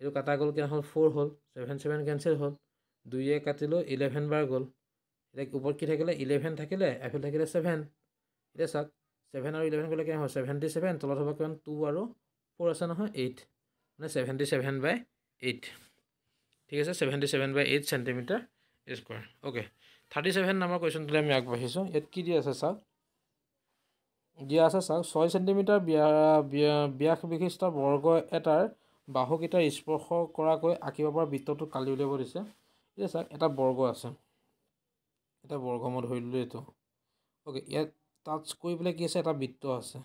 এইটো কাটা গ'ল কেনে হ'ল ফ'ৰ হ'ল ছেভেন ছেভেন কেঞ্চেল হ'ল দুয়ে কাটিলোঁ ইলেভেন বাৰ গ'ল এতিয়া ওপৰত কি থাকিলে ইলেভেন থাকিলে এফেল থাকিলে ছেভেন এতিয়া চাওক ছেভেন আৰু ইলেভেন গ'লে কেনে হ'ব ছেভেণ্টি ছেভেন তলত হ'ব কিমান টু আৰু ফ'ৰ আছে নহয় এইট মানে ছেভেণ্টি ছেভেন বাই এইট ঠিক আছে seventy seven by eight centimetre square okay thirty seven নামৰ কুৱেশ্যনটোলৈ আমি আগবাঢ়িছোঁ ইয়াত কি দিয়া আছে চাওক দিয়া আছে চাওক ছয় ছেণ্টিমিটাৰ ব্যাস বিশিষ্ট বৰ্গ এটাৰ বাহুকেইটাৰ স্পৰ্শ কৰাকৈ আঁকিব পৰা বৃত্তটো কালি উলিয়াব দিছে এতিয়া চাওক এটা বৰ্গ আছে এটা বৰ্গ মই ধৰি ললোঁ এইটো অ'কে ইয়াত টাচ কৰি পেলাই কি আছে এটা বৃত্ত আছে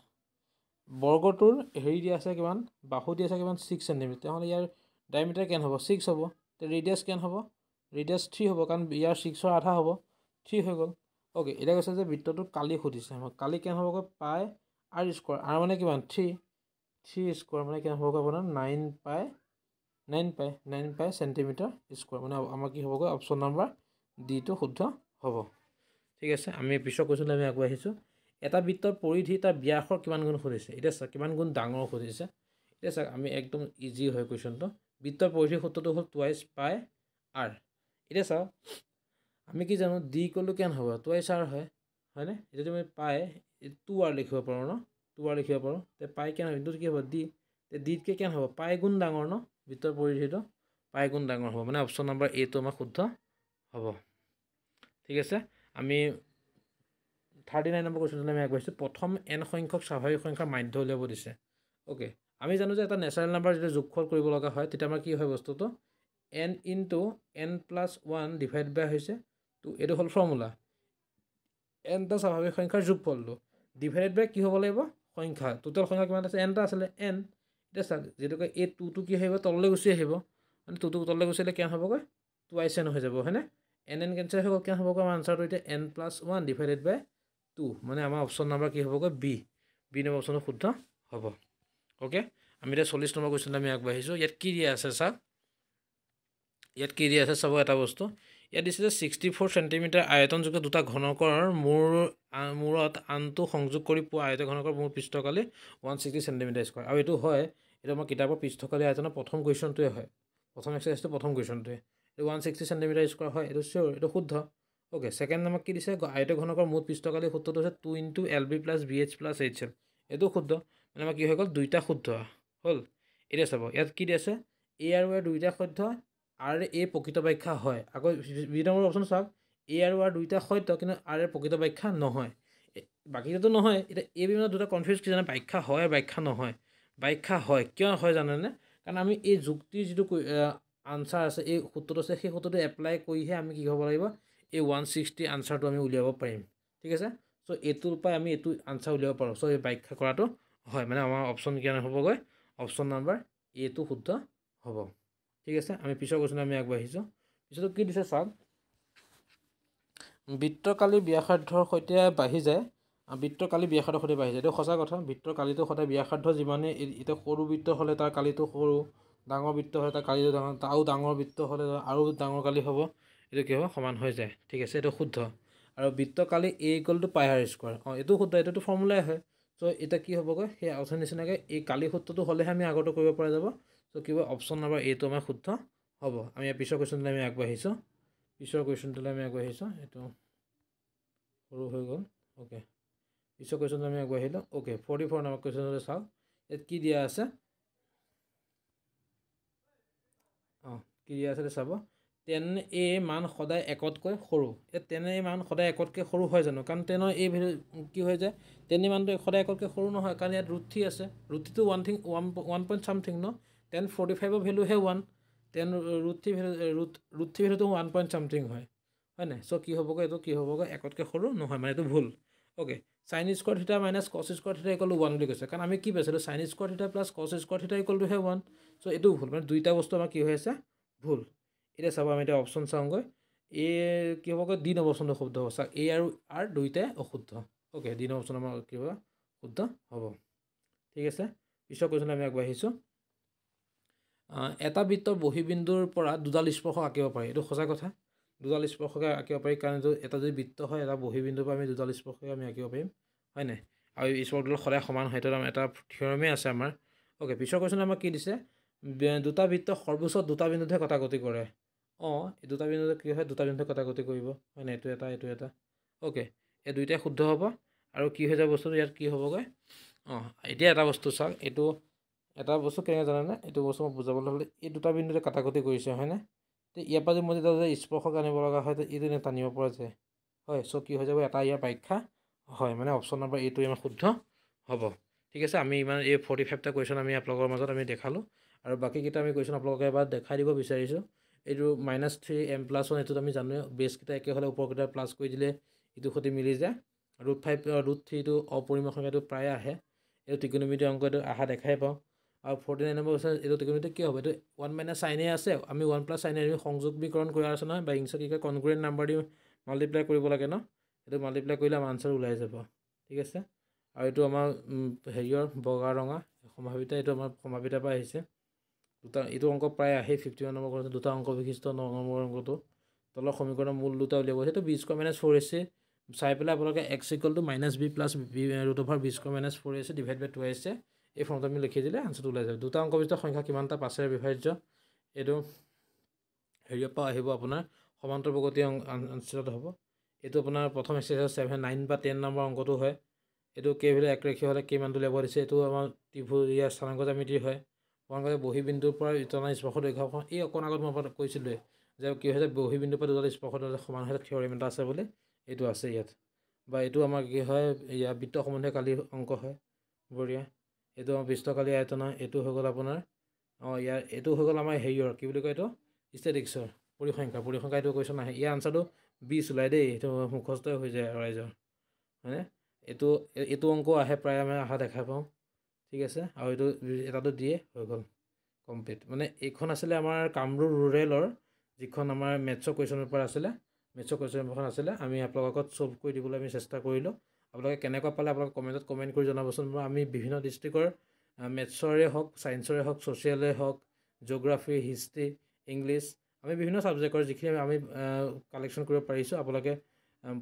বৰ্গটোৰ হেৰি দিয়া আছে কিমান বাহু দিয়া আছে কিমান ছিক্স চেণ্টিমিটাৰ তেনেহ'লে ইয়াৰ ডায়মিটাৰ কেন হ'ব ছিক্স হ'ব তে ৰেডিয়াছ কেন হ'ব ৰেডিয়াছ থ্ৰী হ'ব কাৰণ ইয়াৰ ছিক্সৰ আধা হ'ব থ্ৰী হৈ গ'ল অ'কে এতিয়া কৈছে যে বৃত্তটো কালি সুধিছে কালি কেন হ'বগৈ পাই আৰ স্কুৱাৰ আৰ মানে কিমান থ্ৰী থ্ৰী স্কুৱাৰ মানে কিমান হ'বগৈ আপোনাৰ নাইন পাই নাইন পাই নাইন পাই চেণ্টিমিটাৰ স্কুৱাৰ মানে আমাৰ কি হ'বগৈ অপশ্যন নাম্বাৰ ডিটো শুদ্ধ হ'ব ঠিক আছে আমি পিছৰ কৈছিলোঁ আমি আগবাঢ়িছোঁ এটা বৃত্তৰ পৰিধি তাৰ ব্যাসৰ কিমান গুণ সুধিছে এতিয়া চাওক কিমান গুণ ডাঙৰ সুধিছে এতিয়া চাওক আমি একদম ইজি হয় কুৱেশ্যনটো বৃত্তৰ পৰিধিৰ সূত্ৰটো হ'ল টুৱাইছ পাই আৰ এতিয়া চাওঁ আমি কি জানো ডি ক'লো কেন হ'ব টুৱাইচ আৰ হয় হয়নে এতিয়া তুমি পাই টু আৰ লিখিব পাৰোঁ ন টু আৰ লিখিব পাৰোঁ এতিয়া পাই কেন হ'ব এইটো কি হ'ব ডি এতিয়া ডিতকৈ কেন হ'ব পাই গুণ ডাঙৰ ন ভিতৰ পৰিধিটো পাই গুণ ডাঙৰ হ'ব মানে অপশ্যন নাম্বাৰ এইটো আমাৰ শুদ্ধ হ'ব ঠিক আছে আমি থাৰ্টি নাইন নম্বৰ কুৱেশ্যনটোলৈ আমি আগবাঢ়িছোঁ প্ৰথম এন সংখ্যক স্বাভাৱিক সংখ্যাৰ মাধ্য উলিয়াব দিছে অ'কে আমি জানো যে এটা নেচাৰেল নাম্বাৰ যেতিয়া যোগফল কৰিব লগা হয় তেতিয়া আমাৰ কি হয় বস্তুটো n into n plus one divide by হৈছে তো এইটো হ'ল ফৰ্মুলা এনটা স্বাভাৱিক সংখ্যাৰ যোগফলটো ডিভাইড বাই কি হ'ব লাগিব সংখ্যা টোটেল সংখ্যা কিমান আছে এনটা আছিলে এন এতিয়া চাওক যিহেতুকে এই টুটো কি আহিব তললৈ গুচি আহিব মানে টুটো তললৈ গুচি আহিলে কেন হ'বগৈ টু আই চেন হৈ যাব হয়নে এন এন কেঞ্চেল হৈ গ'ল কেন হ'বগৈ আমাৰ আনচাৰটো এতিয়া n plus one divided by two মানে আমাৰ অপশ্যন নাম্বাৰ কি হ'বগৈ বি বি নম্বৰ অপশ্যনটো শুদ্ধ হ'ব অ'কে আমি এতিয়া চল্লিছ নম্বৰ কুৱেশ্যনটো আমি আগবাঢ়িছোঁ ইয়াত কি দিয়া আছে চাওক ইয়াত কি দি আছে চাব এটা বস্তু ইয়াত দিছে যে ছিক্সটি ফ'ৰ চেণ্টিমিটাৰ আয়তনযুক্ত দুটা ঘনকৰ মূৰ মূৰত আনটো সংযোগ কৰি পোৱা আয়ত ঘনকৰ মোৰ পৃষ্ঠকালি ওৱান ছিক্সটি চেণ্টিমিটাৰ স্কোৱাৰ আৰু এইটো হয় এইটো আমাৰ কিতাপৰ পৃষ্ঠকালি আয়তনৰ প্ৰথম কুৱেশ্যনটোৱে হয় প্ৰথম এক্সাৰচাইজটো প্ৰথম কুৱেশ্যনটোৱে এইটো ওৱান ছিক্সটি চেণ্টিমিটাৰ স্কোৱাৰ হয় এইটো চিয়'ৰ এইটো শুদ্ধ অ'কে ছেকেণ্ড আমাক কি দিছে আয়ত ঘনকৰ মূৰ পৃষ্ঠকালি সূত্ৰটো হৈছে two into l b plus b h plus h l এইটো শুদ্ধ মানে আমাৰ কি হৈ গ'ল দুইটা শুদ্ধ হ'ল এতিয়া চাব ইয়াত কি দি আছে এ আৰু এ দুইটা শুদ্ধ আৰ এ প্ৰকৃত ব্যাখ্যা হয় আকৌ বি নম্বৰ অপশ্যন চাওক এ আৰু আৰ দুইটা সত্য কিন্তু আৰ এ প্ৰকৃত ব্যাখ্যা নহয় বাকীটো নহয় এতিয়া এই বিভিন্ন দুটা কনফিউজ কি জানে ব্যাখ্যা হয় ব্যাখ্যা নহয় ব্যাখ্যা হয় কিয় হয় জানেনে কাৰণ আমি এই যুক্তিৰ যিটো আনচাৰ আছে এই সূত্ৰটো আছে সেই সূত্ৰটো এপ্লাই কৰিহে আমি কি হ'ব লাগিব এই ওৱান ছিক্সটি আনচাৰটো আমি উলিয়াব পাৰিম ঠিক আছে চ' এইটোৰ পৰাই আমি এইটো আনচাৰ উলিয়াব পাৰোঁ চ' এই ব্যাখ্যা কৰাটো হয় মানে আমাৰ অপশ্যন কি হ'বগৈ অপশ্যন নম্বৰ এটো শুদ্ধ হ'ব ঠিক আছে আমি পিছৰ কৈছোঁ আমি আগবাঢ়িছোঁ পিছতো কি দিছে চাওক বৃত্তকালী ব্যাসাৰ্ধৰ সৈতে বাঢ়ি যায় বৃত্তকালি ব্যাসাৰ্ধৰ সৈতে বাঢ়ি যায় এইটো সঁচা কথা বৃত্তকালিটো সদায় ব্যাসাৰ্ধ যিমানেই এতিয়া সৰু বৃত্ত হ'লে তাৰ কালিটো সৰু ডাঙৰ বৃত্ত হ'লে তাৰ কালিটো ডাঙৰ আৰু ডাঙৰ বৃত্ত হ'লে আৰু ডাঙৰ কালি হ'ব এইটো কি হ'ব সমান হৈ যায় ঠিক আছে এইটো শুদ্ধ আৰু বৃত্তকালি এ ইকলটো পাই হাৰ স্কুৱাৰ অঁ এইটো শুদ্ধ এইটোতো ফৰ্মুলাই হয় চ' এতিয়া কি হ'বগৈ সেই আলোচনাৰ নিচিনাকৈ এই কালি সূত্ৰটো হ'লেহে আমি আগতো কৰিব পৰা যাব চ' কিবা অপশ্যন নাম্বাৰ এইটো আমাৰ শুদ্ধ হ'ব আমি পিছৰ কুৱেশ্যনটোলৈ আমি আগবাঢ়িছোঁ পিছৰ কুৱেশ্যনটোলৈ আমি আগবাঢ়িছোঁ এইটো সৰু হৈ গ'ল অ'কে পিছৰ কুৱেশ্যনটো আমি আগবাঢ়িলোঁ অ'কে ফৰ্টি ফ'ৰ নাম্বাৰ কুৱেশ্যনটো চাওক ইয়াত কি দিয়া আছে অঁ কি দিয়া আছে চাব টেন এ মান সদায় একতকৈ সৰু এই টেন এ মান সদায় একতকৈ সৰু হয় জানো কাৰণ টেনৰ এই ভেলু কি হৈ যায় টেন এ মানটো সদায় একতকৈ সৰু নহয় কাৰণ ইয়াত ৰুট থ্ৰী আছে ৰুট থ্ৰীটো one thing one one point something ন টেন ফৰ্টি ফাইভৰ ভেলুহে one ten root three value root root three ভেলুটো ওৱান পইণ্ট ছামথিং হয় হয় নাই চ' কি হ'বগৈ এইটো কি হ'বগৈ একতকৈ সৰু নহয় মানে এইটো ভুল okay sine square theta minus cos square theta ইকলটো ওৱান বুলি কৈছে কাৰণ আমি কি পাইছিলোঁ sine square theta plus cos square theta ইকলটোহে ওৱান চ' এইটো ভুল মানে দুইটা বস্তু আমাৰ কি হৈ আছে ভুল এতিয়া চাব আমি এতিয়া অপশ্যন চাওঁগৈ এ কি হ'বগৈ ডি নৱচনটো শুদ্ধ হ'ব চাওক এ আৰু আৰ দুইটাই অশুদ্ধ অ'কে ডি নৱচন আমাৰ কি হ'ব শুদ্ধ হ'ব ঠিক আছে পিছৰ কুৱেশ্যন আমি আগবাঢ়িছোঁ এটা বৃত্তৰ বহীবিন্দুৰ পৰা দুডাল স্পৰ্শক আঁকিব পাৰি এইটো সঁচা কথা দুডাল স্পৰ্শকে আঁকিব পাৰি কাৰণ এইটো এটা যদি বৃত্ত হয় এটা বহীবিন্দুৰ পৰা আমি দুডাল স্পৰ্শকে আমি আঁকিব পাৰিম হয় নাই আৰু স্পৰ্শডাল সদায় সমান হয় সেইটো এটা থিয়ৰমেই আছে আমাৰ অ'কে পিছৰ কুৱেশ্যনে আমাক কি দিছে দুটা বৃত্ত সৰ্বোচ্চ দুটা বিন্দুতহে কটাকটি কৰে অঁ দুটা বিন্দুতে কি হয় দুটা বিন্দুতে কটাকটি কৰিব হয় নাই এইটো এটা এইটো এটা অ'কে এই দুয়োটাই শুদ্ধ হ'ব আৰু কি হৈ যায় বস্তুটো ইয়াত কি হ'বগৈ অঁ এতিয়া এটা বস্তু চাওক এইটো এটা বস্তু কেনেকৈ জানেনে এইটো বস্তু মই বুজাবলৈ হ'লে এই দুটা বিন্দুতে কাটাকুটি কৰিছে হয়নে এতিয়া ইয়াৰ পৰা যদি মই যেতিয়া স্পৰ্শক আনিব লগা হয় এইটো এনেই টানিব পৰা যায় হয় চ' কি হৈ যাব এটা ইয়াৰ ব্যাখ্যা হয় মানে অপশ্যন নম্বৰ এইটো আমাৰ শুদ্ধ হ'ব ঠিক আছে আমি ইমান এই ফৰ্টি ফাইভটা কুৱেশ্যন আমি আপোনালোকৰ মাজত আমি দেখালোঁ আৰু বাকীকেইটা আমি কুৱেশ্যন আপোনালোকে এবাৰ দেখাই দিব বিচাৰিছোঁ এইটো minus three m plus one এইটোত আমি জানোৱে বেছকেইটা একে হ'লে ওপৰকেইটা প্লাছ কৰি দিলে ইটো সৈতে মিলি যায় ৰুট ফাইভ ৰুট থ্ৰীটো সংখ্যাটো প্ৰায় আহে এইটো ত্ৰিকোণমিতি অংকটো অহা দেখাই পাওঁ আৰু ফৰ্টি নাইনৰ পৰা কৈছে এইটো টেকনিকটো কি হ'ব এইটো ওৱান মাইনাছ চাইনেই আছে আমি ওৱান প্লাছ চাইনে আমি সংযোগ বিকৰণ কৰি আছে নহয় বা ইংছত কি কয় কনগ্ৰেণ্ট নাম্বাৰ দি মাল্টিপ্লাই কৰিব লাগে ন সেইটো মাল্টিপ্লাই কৰিলে আমাৰ আনচাৰ ওলাই যাব ঠিক আছে আৰু এইটো আমাৰ হেৰিয়ৰ বগা ৰঙা সম্ভাৱিতা এইটো আমাৰ সম্ভাৱিতাৰ পৰা আহিছে দুটা এইটো অংক প্ৰায় আহে ফিফটি ওৱান নম্বৰ কৰিছে দুটা অংক বিশিষ্ট ন নম্বৰ অংকটো তলৰ সমীকৰণৰ মূল দুটা উলিয়াব সেইটো বি স্কুৱাৰ মাইনাছ ফ'ৰ এ চি চাই পেলাই আপোনালোকে x equal to minus b plus b root over b square minus four a divide by two a c এই ফৰ্মটো আমি লিখি দিলে আঞ্চাৰটো ওলাই যাব দুটা অংক বিশিষ্ট সংখ্যা কিমানটা পাছেৰে বিভাজ্য এইটো হেৰিয়ৰ পৰা আহিব আপোনাৰ সমান্তৰ প্ৰগতি অনুষ্ঠিত হ'ব এইটো আপোনাৰ প্ৰথম এক্সাৰচাইজ হয় ছেভেন নাইন বা টেন নম্বৰ অংকটো হয় এইটো এক একৰেখী হ'লে কিমানটো লেবৰ দিছে এইটো আমাৰ ত্ৰিভুজ ইয়াৰ স্থানাংক জ্যামিতিৰ হয় আপোনালোকে বিন্দুৰ পৰা ইটনা স্পৰ্শ দৈৰ্ঘ্যখন এই অকণ আগত মই কৈছিলোঁৱে যে কি হৈছে বিন্দুৰ পৰা দুটা স্পৰ্শ সমান হ'লে থিয়ৰিম এটা আছে বুলি এইটো আছে ইয়াত বা এইটো আমাৰ কি হয় ইয়াৰ বৃত্ত সম্বন্ধীয় কালি অংক হয় বঢ়িয়া এইটো আমাৰ পৃষ্ঠকালী আয়তন হয় এইটো হৈ গ'ল আপোনাৰ অঁ ইয়াৰ এইটো হৈ গ'ল আমাৰ হেৰিয়ৰ কি বুলি কয় এইটো ষ্টেটিক্সৰ পৰিসংখ্যা পৰিসংখ্যা এইটো কৈছে নাহে ইয়াৰ আনচাৰটো বিছ ওলায় দেই এইটো মুখস্থই হৈ যায় ৰাইজৰ হয়নে এইটো এইটো অংক আহে প্ৰায় আমি অহা দেখা পাওঁ ঠিক আছে আৰু এইটো এটাটো দিয়ে হৈ গ'ল কমপ্লিট মানে এইখন আছিলে আমাৰ কামৰূপ ৰুৰেলৰ যিখন আমাৰ মেথছৰ কুৱেশ্যন পেপাৰ আছিলে মেথছৰ কুৱেশ্যন পেপাৰখন আছিলে আমি আপোনালোকৰ আপোনালোকক চল্ভ কৰি দিবলৈ আমি চেষ্টা কৰিলোঁ আপোনালোকে কেনেকুৱা পালে আপোনালোকে কমেণ্টত কমেণ্ট কৰি জনাবচোন আমি বিভিন্ন ডিষ্ট্ৰিক্টৰ মেথছৰে হওক ছায়েন্সৰে হওক ছ'চিয়েলে হওক জিঅ'গ্ৰাফি হিষ্ট্ৰী ইংলিছ আমি বিভিন্ন ছাবজেক্টৰ যিখিনি আমি কালেকশ্যন কৰিব পাৰিছোঁ আপোনালোকে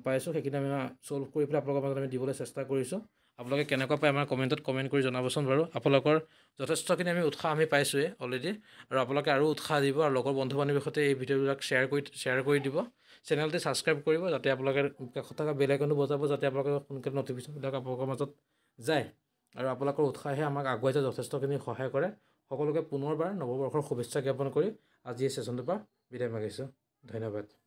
পাইছোঁ সেইখিনি আমি চ'ল্ভ কৰি পেলাই আপোনালোকৰ মাজত আমি দিবলৈ চেষ্টা কৰিছোঁ আপোনালোকে কেনেকুৱা পায় আমাৰ কমেণ্টত কমেণ্ট কৰি জনাবচোন বাৰু আপোনালোকৰ যথেষ্টখিনি আমি উৎসাহ আমি পাইছোঁৱেই অলৰেডি আৰু আপোনালোকে আৰু উৎসাহ দিব আৰু লগৰ বন্ধু বান্ধৱীসতে এই ভিডিঅ'বিলাক শ্বেয়াৰ কৰি শ্বেয়াৰ কৰি দিব চেনেলটি ছাবস্ক্ৰাইব কৰিব যাতে আপোনালোকে কাষত থকা বেলেগ অনু বজাব যাতে আপোনালোকে সোনকালে নটিফিকেশ্যনবিলাক আপোনালোকৰ মাজত যায় আৰু আপোনালোকৰ উৎসাহে আমাক আগুৱাই যায় যথেষ্টখিনি সহায় কৰে সকলোকে পুনৰবাৰ নৱবৰ্ষৰ শুভেচ্ছা জ্ঞাপন কৰি আজি এই ছেশ্যনটোৰ পৰা বিদায় মাগিছোঁ ধন্যবাদ